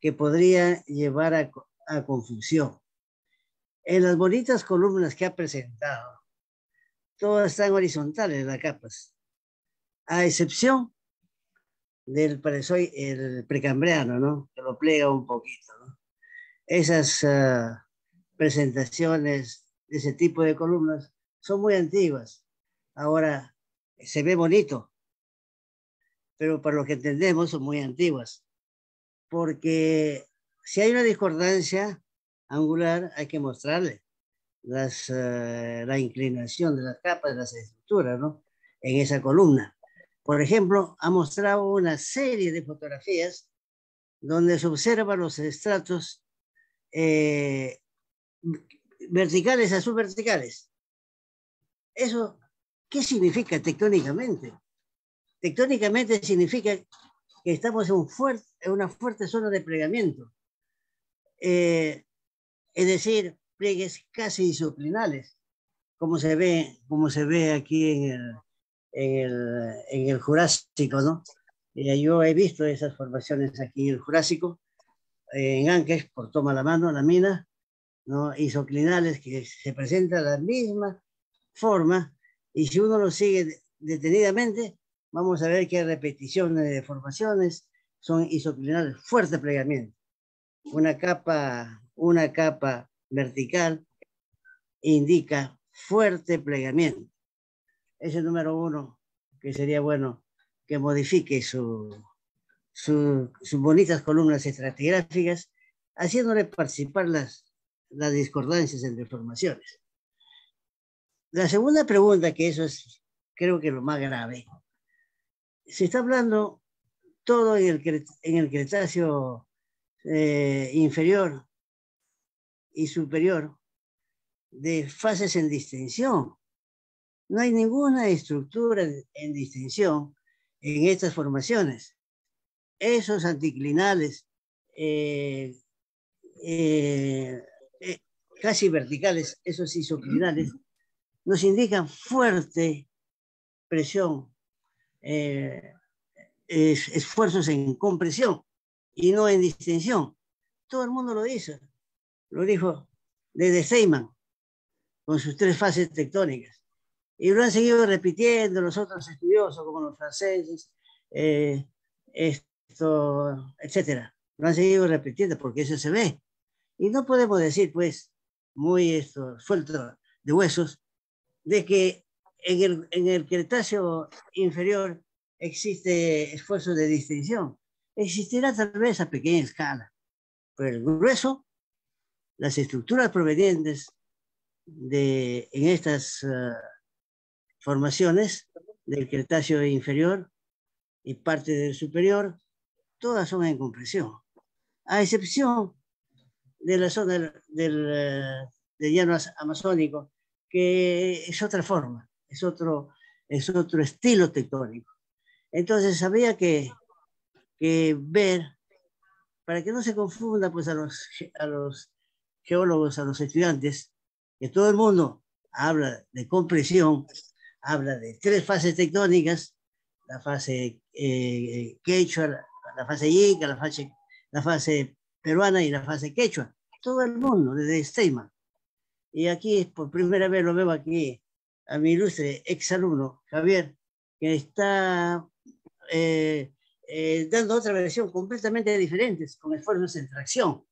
que podría llevar a, a confusión. En las bonitas columnas que ha presentado, todas están horizontales las capas, a excepción del el precambriano, ¿no? Que lo plega un poquito, ¿no? Esas ah, presentaciones de ese tipo de columnas son muy antiguas. Ahora, se ve bonito, pero por lo que entendemos son muy antiguas, porque si hay una discordancia angular hay que mostrarle las, eh, la inclinación de las capas de las estructuras en esa columna. Por ejemplo, ha mostrado una serie de fotografías donde se observan los estratos eh, verticales a subverticales. Eso ¿Qué significa tectónicamente? Tectónicamente significa que estamos en, un una fuerte zona de plegamiento. Eh, es decir, pliegues casi isoclinales, como se ve, como se ve aquí en el, en el, Jurásico, ¿no? Eh, yo he visto esas formaciones aquí en el Jurásico, eh, en Anques, por toma la mano, la mina, ¿no? isoclinales que se presenta la misma forma y si uno lo sigue detenidamente, vamos a ver que hay repeticiones de formaciones son isoclinales, fuerte plegamiento. Una capa, una capa vertical indica fuerte plegamiento. Ese número uno, que sería bueno que modifique sus bonitas columnas estratigráficas, haciéndole participar las, las discordancias en deformaciones. La segunda pregunta, que eso es creo que lo más grave, se está hablando todo en el, en el eh, inferior y superior de fases en distensión. No hay ninguna estructura en, distensión en estas formaciones. Esos anticlinales eh, eh, casi verticales, esos isoclinales, nos indican fuerte presión, eh, esfuerzos en compresión y no en distensión. Todo el mundo lo dice, lo dijo desde Feynman, con sus tres fases tectónicas. Y lo han seguido repitiendo los otros estudiosos, como los franceses, eh, esto, etcétera. Lo han seguido repitiendo porque eso se ve. Y no podemos decir, pues, muy esto, suelto de huesos, de que en el, en Cretáceo inferior existe esfuerzo de distinción. Existirá tal vez a pequeña escala, pero el grueso, las estructuras provenientes de, en estas ah, formaciones del Cretáceo inferior y parte del superior, todas son en compresión, a excepción de la zona del, del, ah, del llano amazónico, que es otra forma, es otro, es otro estilo tectónico. Entonces había que, que ver, para que no se confunda pues, a, los, a los geólogos, a los estudiantes, que todo el mundo habla de compresión, habla de tres fases tectónicas, la fase eh, quechua, la, fase yica, la fase, la fase peruana y la fase quechua. Todo el mundo, desde Steima. Y aquí, por primera vez lo veo aquí, a mi ilustre exalumno, Javier, que está eh, eh, dando otra versión completamente diferente, con esfuerzos en tracción.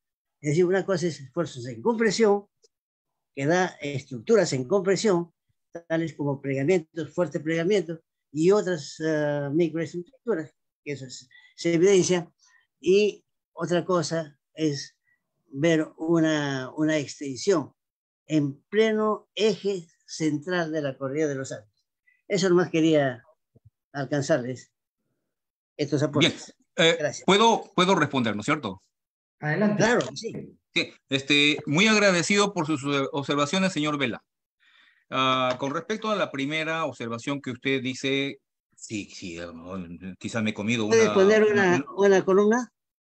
Es decir, una cosa es esfuerzos en compresión, que da estructuras en compresión, tales como plegamientos, fuertes plegamientos, y otras eh, microestructuras, que eso se evidencia. Y otra cosa es ver una, una extensión en pleno eje central de la corrida de los Andes. Eso nomás quería alcanzarles estos aportes. Eh, Gracias. ¿puedo, puedo responder, ¿no es cierto? Adelante. Claro, sí. Este, muy agradecido por sus observaciones, señor Vela. Ah, con respecto a la primera observación que usted dice, sí, sí, quizás me he comido una... ¿Puede poner una, una columna?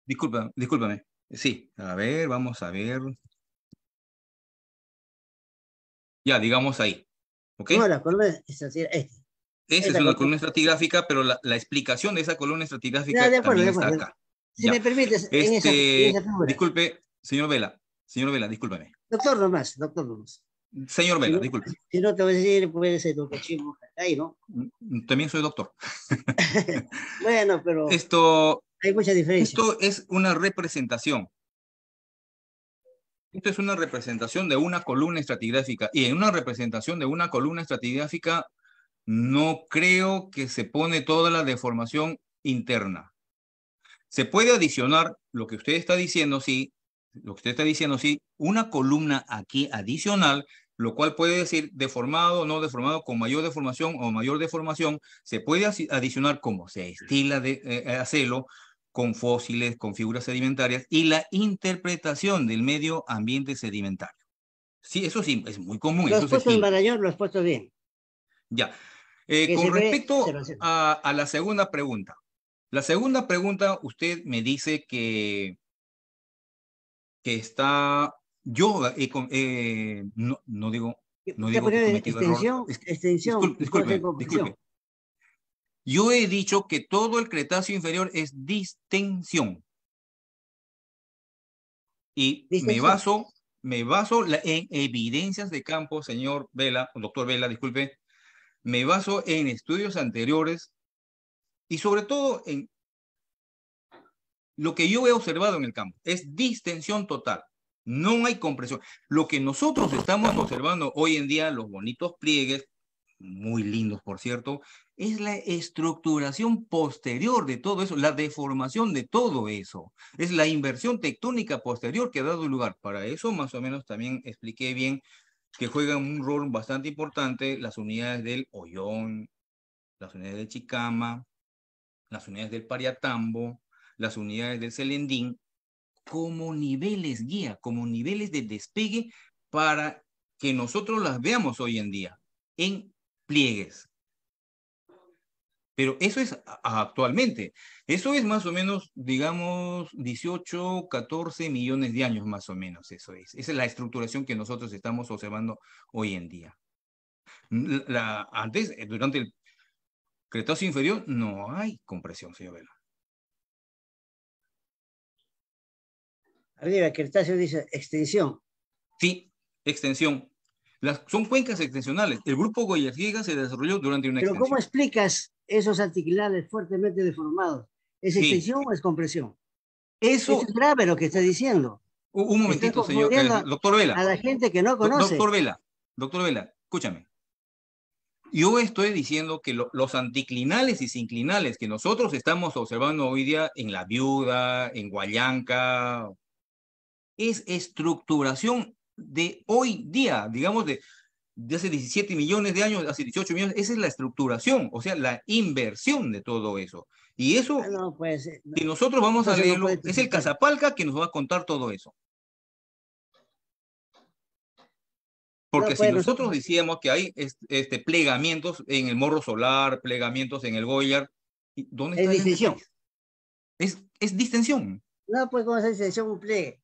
Disculpa, discúlpame. Sí, a ver, vamos a ver. Ya, digamos ahí. ¿Ok? No, la columna estratigráfica. Esa es una columna estratigráfica, pero la, la, explicación de esa columna estratigráfica no, también está acá. Si me permite, en esa, este, disculpe, señor Vela, señor Vela, discúlpeme. Doctor nomás, doctor nomás. Señor Vela, disculpe. Si no te voy a decir, puede ser doctor Chimo, ahí, ¿no? Mm, también soy doctor. bueno, pero... Esto... Hay mucha diferencia. Esto es una representación. Esto es una representación de una columna estratigráfica y en una representación de una columna estratigráfica no creo que se pone toda la deformación interna. Se puede adicionar lo que usted está diciendo, sí, lo que usted está diciendo, sí, una columna aquí adicional, lo cual puede decir deformado, o no deformado, con mayor deformación o mayor deformación, se puede adicionar como se estila de eh, eh, hacerlo con fósiles, con figuras sedimentarias y la interpretación del medio ambiente sedimentario. Sí, eso sí, es muy común. Lo has puesto en lo has puesto bien. Ya. Eh, con respecto a, la segunda pregunta. La segunda pregunta, usted me dice que, está... Yo eh, eh, no, digo... No extensión, extensión. disculpe, disculpe. Yo he dicho que todo el Cretáceo inferior es distensión. Y me baso, me baso en evidencias de campo, señor Vela, doctor Vela, disculpe. Me baso en estudios anteriores y sobre todo en lo que yo he observado en el campo. Es distensión total. No hay compresión. Lo que nosotros estamos observando hoy en día, los bonitos pliegues, muy lindos, por cierto, es la estructuración posterior de todo eso, la deformación de todo eso, es la inversión tectónica posterior que ha dado lugar. Para eso más o menos también expliqué bien que juegan un rol bastante importante las unidades del Hoyón, las unidades del Chicama, las unidades del Pariatambo, las unidades del Selendín, como niveles guía, como niveles de despegue para que nosotros las veamos hoy en día en pliegues. Pero eso es actualmente. Eso es más o menos, digamos, 18, 14 millones de años más o menos, eso es. Esa es la estructuración que nosotros estamos observando hoy en día. La, antes, eh, durante el Cretáceo inferior, no hay compresión, señor Vela. Arriba, Cretáceo dice extensión. Sí, extensión son cuencas extensionales. El grupo Goyasquiega se desarrolló durante una Pero ¿cómo explicas esos anticlinales fuertemente deformados? ¿Es extensión o es compresión? Eso, es grave lo que está diciendo. Un, momentito, señor. Eh, doctor Vela. A la gente que no conoce. Doctor Vela, doctor Vela, escúchame. Yo estoy diciendo que los anticlinales y sinclinales que nosotros estamos observando hoy día en La Viuda, en Guayanca, es estructuración de hoy día, digamos de, hace 17 millones de años, hace 18 millones, esa es la estructuración, o sea, la inversión de todo eso. Y eso, ah, no, pues, eh, nosotros vamos a leerlo, es el Cazapalca que nos va a contar todo eso. Porque si pues, nosotros decíamos que hay este, este, plegamientos en el Morro Solar, plegamientos en el Goyar, ¿dónde está? Es distensión. Es, distensión. No, pues, ¿cómo se distensión un pliegue?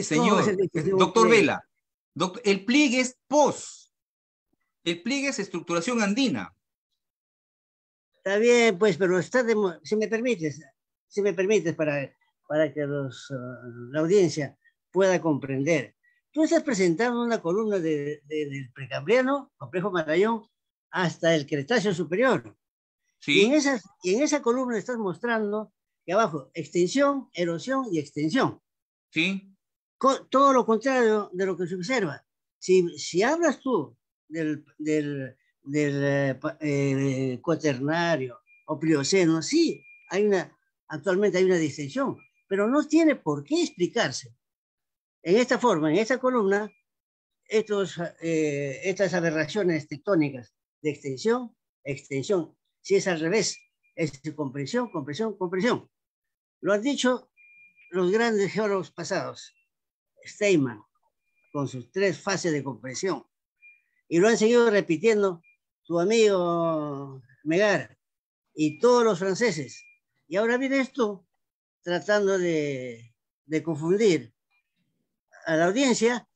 Este señor. Doctor Vela, el pliegue es POS. El pliegue es estructuración andina. Está bien, pues, pero está si me permites, si me permites para, para que ah, la audiencia pueda comprender. Tú estás presentando una columna del precambriano, complejo matallón hasta el Cretáceo superior. ¿Sí? Y, en esa columna estás mostrando que abajo extensión, erosión y extensión. Sí todo lo contrario de lo que se observa. Si, si hablas tú del, del, eh, cuaternario o plioceno, sí, hay una, actualmente hay una distinción, pero no tiene por qué explicarse. En esta forma, en esta columna, estos, eh, estas aberraciones tectónicas de extensión, extensión, si es al revés, es compresión, compresión, compresión. Lo han dicho los grandes geólogos pasados. Steinman con sus tres fases de compresión. Y lo han seguido repitiendo su amigo Megar y todos los franceses. Y ahora viene esto tratando de, de confundir a la audiencia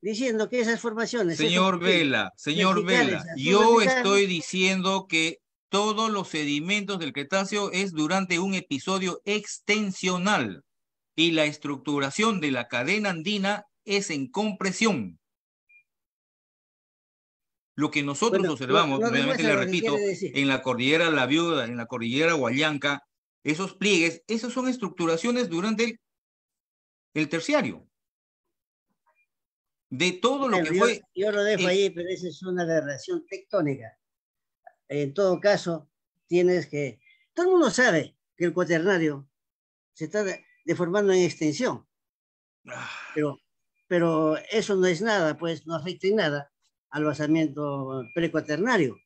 diciendo que esas formaciones... Señor Vela, señor Vela, yo estoy diciendo que todos los sedimentos del Cretáceo es durante un episodio extensional y la estructuración de la cadena andina es en compresión. Lo que nosotros observamos, obviamente le repito, en la cordillera La Viuda, en la cordillera Guayanca, esos pliegues, esas son estructuraciones durante el, terciario. De todo lo que fue. Yo lo dejo ahí, pero esa es una aberración tectónica. En todo caso, tienes que. Todo el mundo sabe que el cuaternario se está deformando en extensión. Ah. Pero, eso no es nada, pues no afecta en nada al basamiento precuaternario.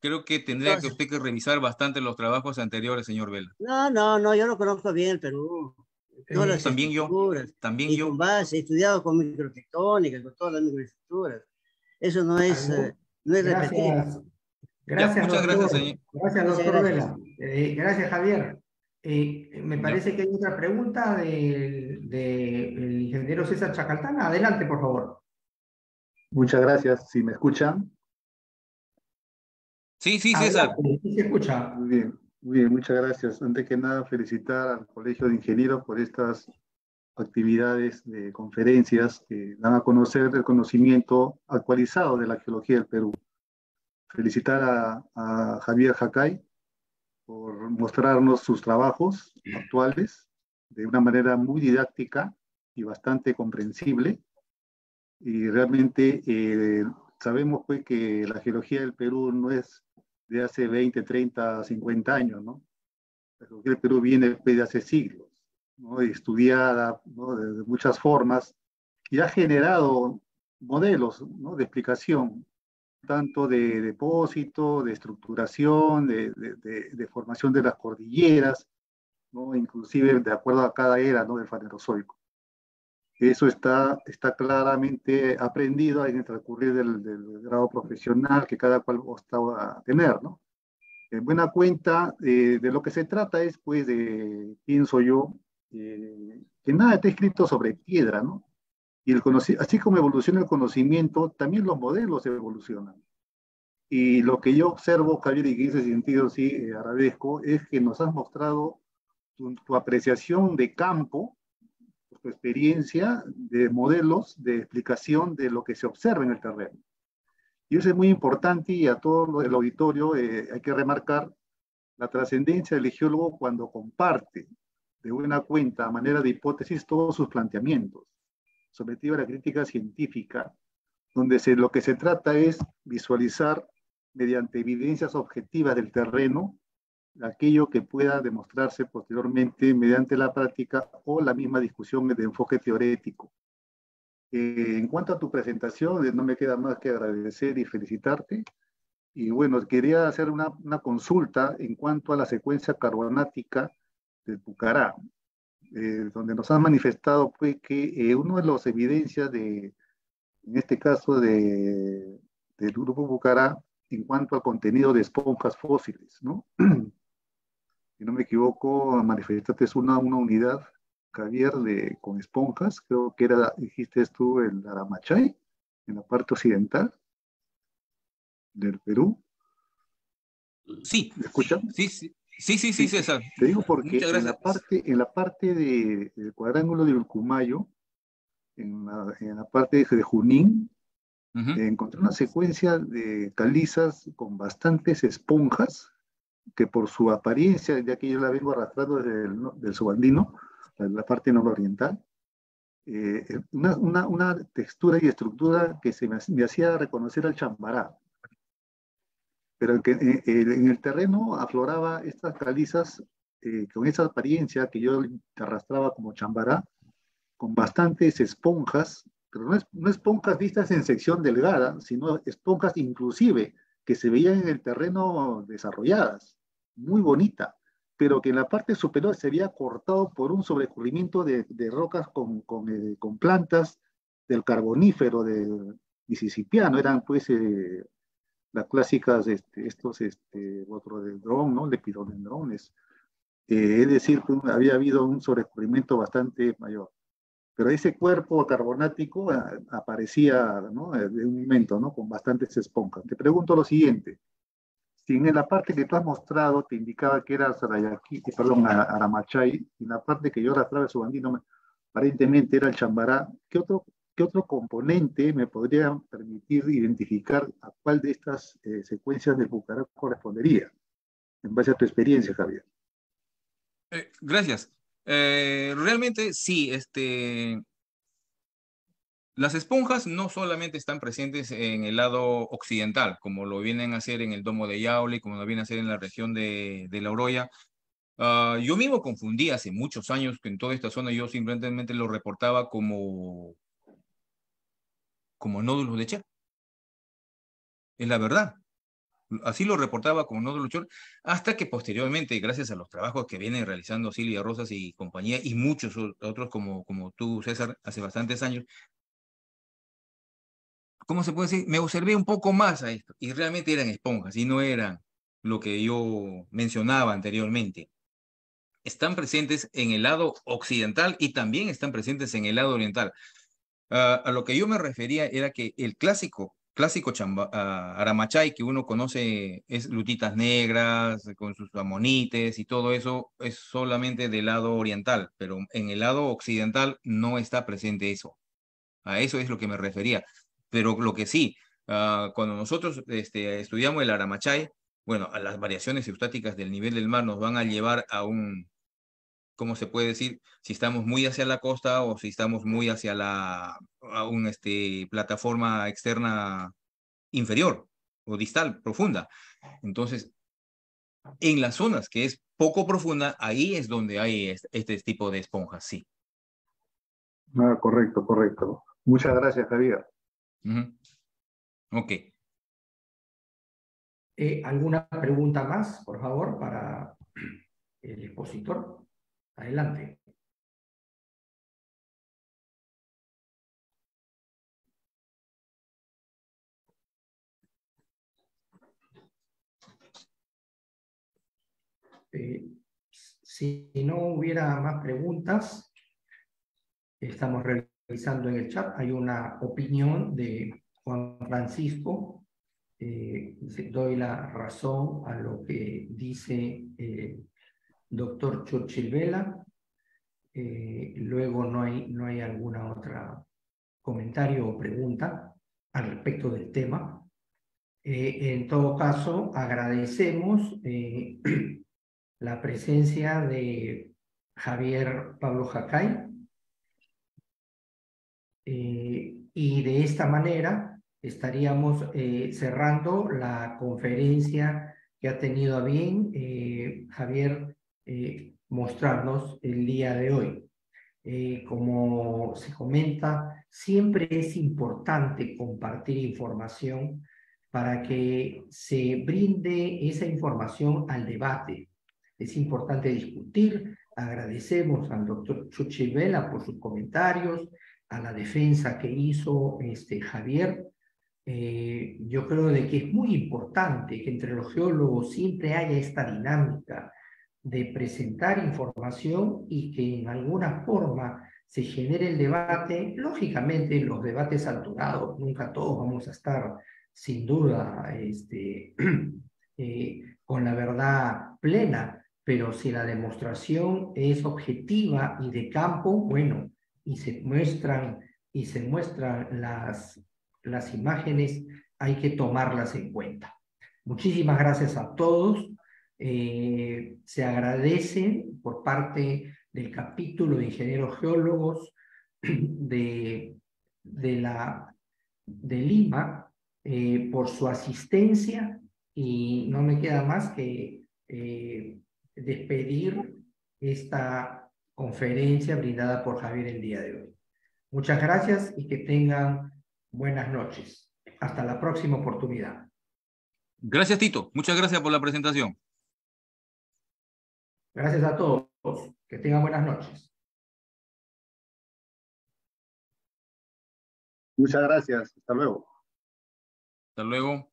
Creo que tendría que usted que revisar bastante los trabajos anteriores, señor Vela. No, no, no, yo lo conozco bien el Perú. Eh, también yo, también yo. Con he estudiado con microtectónica, con todas las microestructuras. Eso no es, ah, eh, no es gracias. Gracias, muchas gracias, señor. Gracias, doctor gracias, eh, Javier. Eh, me parece que hay otra pregunta del ingeniero César Chacaltana. Adelante, por favor. Muchas gracias. Si me escuchan. Sí, sí, César. sí, se escucha. Muy bien, muy bien, muchas gracias. Antes que nada, felicitar al Colegio de Ingenieros por estas actividades de conferencias que dan a conocer el conocimiento actualizado de la geología del Perú. Felicitar a Javier Jacay por mostrarnos sus trabajos actuales de una manera muy didáctica y bastante comprensible. Y realmente eh, sabemos pues, que la geología del Perú no es de hace 20, 30, 50 años, ¿no? La geología del Perú viene desde pues, hace siglos, estudiada de, muchas formas y ha generado modelos de explicación tanto de depósito, de estructuración, de, formación de las cordilleras, ¿no? inclusive de acuerdo a cada era ¿no? del Fanerozoico. Eso está, está claramente aprendido en el transcurrir del, grado profesional que cada cual ostaba a tener. ¿no? En buena cuenta, eh, de lo que se trata es, pues, de, pienso yo, eh, que nada está escrito sobre piedra, ¿no? Y así como evoluciona el conocimiento, también los modelos evolucionan. Y lo que yo observo, Javier, y que en ese sentido sí eh, agradezco, es que nos has mostrado tu, apreciación de campo, tu experiencia de modelos, de explicación de lo que se observa en el terreno. Y eso es muy importante y a todo el auditorio eh, hay que remarcar la trascendencia del geólogo cuando comparte de buena cuenta, a manera de hipótesis, todos sus planteamientos sometido a la crítica científica, donde se, lo que se trata es visualizar mediante evidencias objetivas del terreno aquello que pueda demostrarse posteriormente mediante la práctica o la misma discusión de enfoque teorético. Eh, en cuanto a tu presentación, eh, no me queda más que agradecer y felicitarte. Y bueno, quería hacer una, una consulta en cuanto a la secuencia carbonática de Pucará. Eh, donde nos han manifestado fue pues, que eh, uno de las evidencias de, en este caso, de, del grupo Bucará en cuanto al contenido de esponjas fósiles, ¿no? si no me equivoco, manifestaste una, una unidad, Javier, con esponjas, creo que era, dijiste tú, en Aramachay, en la parte occidental del Perú. Sí. ¿Me escuchan? Sí, sí, Sí, sí, sí, César. Te digo porque en la parte, en la parte de, del cuadrángulo de Urcumayo, en la, en la parte de Junín, encontré una secuencia de calizas con bastantes esponjas que por su apariencia, ya que yo la vengo arrastrando desde el del subandino, la, parte nororiental, eh, eh, una, textura y estructura que se me, me hacía reconocer al chambará pero que, eh, en el terreno afloraba estas calizas eh, con esa apariencia que yo arrastraba como chambará, con bastantes esponjas, pero no, es, no esponjas vistas en sección delgada, sino esponjas inclusive que se veían en el terreno desarrolladas, muy bonita, pero que en la parte superior se había cortado por un sobrecurrimiento de, de rocas con, con, eh, con, plantas del carbonífero del misisipiano, eran pues las clásicas, este, estos, este, dron ¿no? Lepidodendrones. Eh, es decir, que había habido un sobrecubrimiento bastante mayor. Pero ese cuerpo carbonático ah, aparecía ¿no? Eh, de un momento, ¿no? Con bastantes esponjas. Te pregunto lo siguiente. Si en la parte que tú has mostrado te indicaba que era Sarayaki, eh, perdón, Aramachay, y en la parte que yo arrastraba su subandino, aparentemente era el Chambará, ¿qué otro ¿Qué otro componente me podría permitir identificar a cuál de estas eh, secuencias del Bucará correspondería? En base a tu experiencia, Javier. Eh, gracias. Eh, realmente sí, este, las esponjas no solamente están presentes en el lado occidental, como lo vienen a hacer en el domo de Yauli, como lo vienen a hacer en la región de, La Oroya. Ah, yo mismo confundí hace muchos años que en toda esta zona yo simplemente lo reportaba como como nódulos de chá. Es la verdad. Así lo reportaba como nódulos de hasta que posteriormente, gracias a los trabajos que vienen realizando Silvia Rosas y compañía, y muchos otros como, como tú, César, hace bastantes años, ¿cómo se puede decir? Me observé un poco más a esto, y realmente eran esponjas, y no eran lo que yo mencionaba anteriormente están presentes en el lado occidental y también están presentes en el lado oriental. Ah, a lo que yo me refería era que el clásico, clásico ah, aramachay que uno conoce es lutitas negras, con sus amonites y todo eso, es solamente del lado oriental, pero en el lado occidental no está presente eso. A eso es lo que me refería. Pero lo que sí, ah, cuando nosotros este, estudiamos el aramachay, bueno, las variaciones eustáticas del nivel del mar nos van a llevar a un, ¿cómo se puede decir? Si estamos muy hacia la costa o si estamos muy hacia la un, este, plataforma externa inferior o distal, profunda. Entonces, en las zonas que es poco profunda, ahí es donde hay este, tipo de esponjas, sí. Ah, correcto, correcto. Muchas gracias, Javier. Ok. Eh, ¿Alguna pregunta más, por favor, para el expositor? Adelante. Eh, si no hubiera más preguntas, estamos realizando en el chat, hay una opinión de Juan Francisco, eh, doy la razón a lo que dice eh, doctor Churchill Vela. Eh, luego no hay, no hay alguna otra comentario o pregunta al respecto del tema. Eh, en todo caso, agradecemos eh, la presencia de Javier Pablo Jacay. y de esta manera estaríamos cerrando la conferencia que ha tenido a bien Javier eh, mostrarnos el día de hoy. Eh, como se comenta, siempre es importante compartir información para que se brinde esa información al debate. Es importante discutir. Agradecemos al doctor Vela por sus comentarios, a la defensa que hizo este, Javier. Eh, yo creo de que es muy importante que entre los geólogos siempre haya esta dinámica, de presentar información y que en alguna forma se genere el debate, lógicamente los debates alturados, nunca todos vamos a estar sin duda este, eh, con la verdad plena, pero si la demostración es objetiva y de campo, bueno, y se muestran, y se muestran las, las imágenes, hay que tomarlas en cuenta. Muchísimas gracias a todos eh, se agradece por parte del capítulo de ingenieros geólogos de, de, la, de Lima eh, por su asistencia y no me queda más que eh, despedir esta conferencia brindada por Javier el día de hoy. Muchas gracias y que tengan buenas noches. Hasta la próxima oportunidad. Gracias, Tito. Muchas gracias por la presentación. Gracias a todos. Que tengan buenas noches. Muchas gracias. Hasta luego. Hasta luego.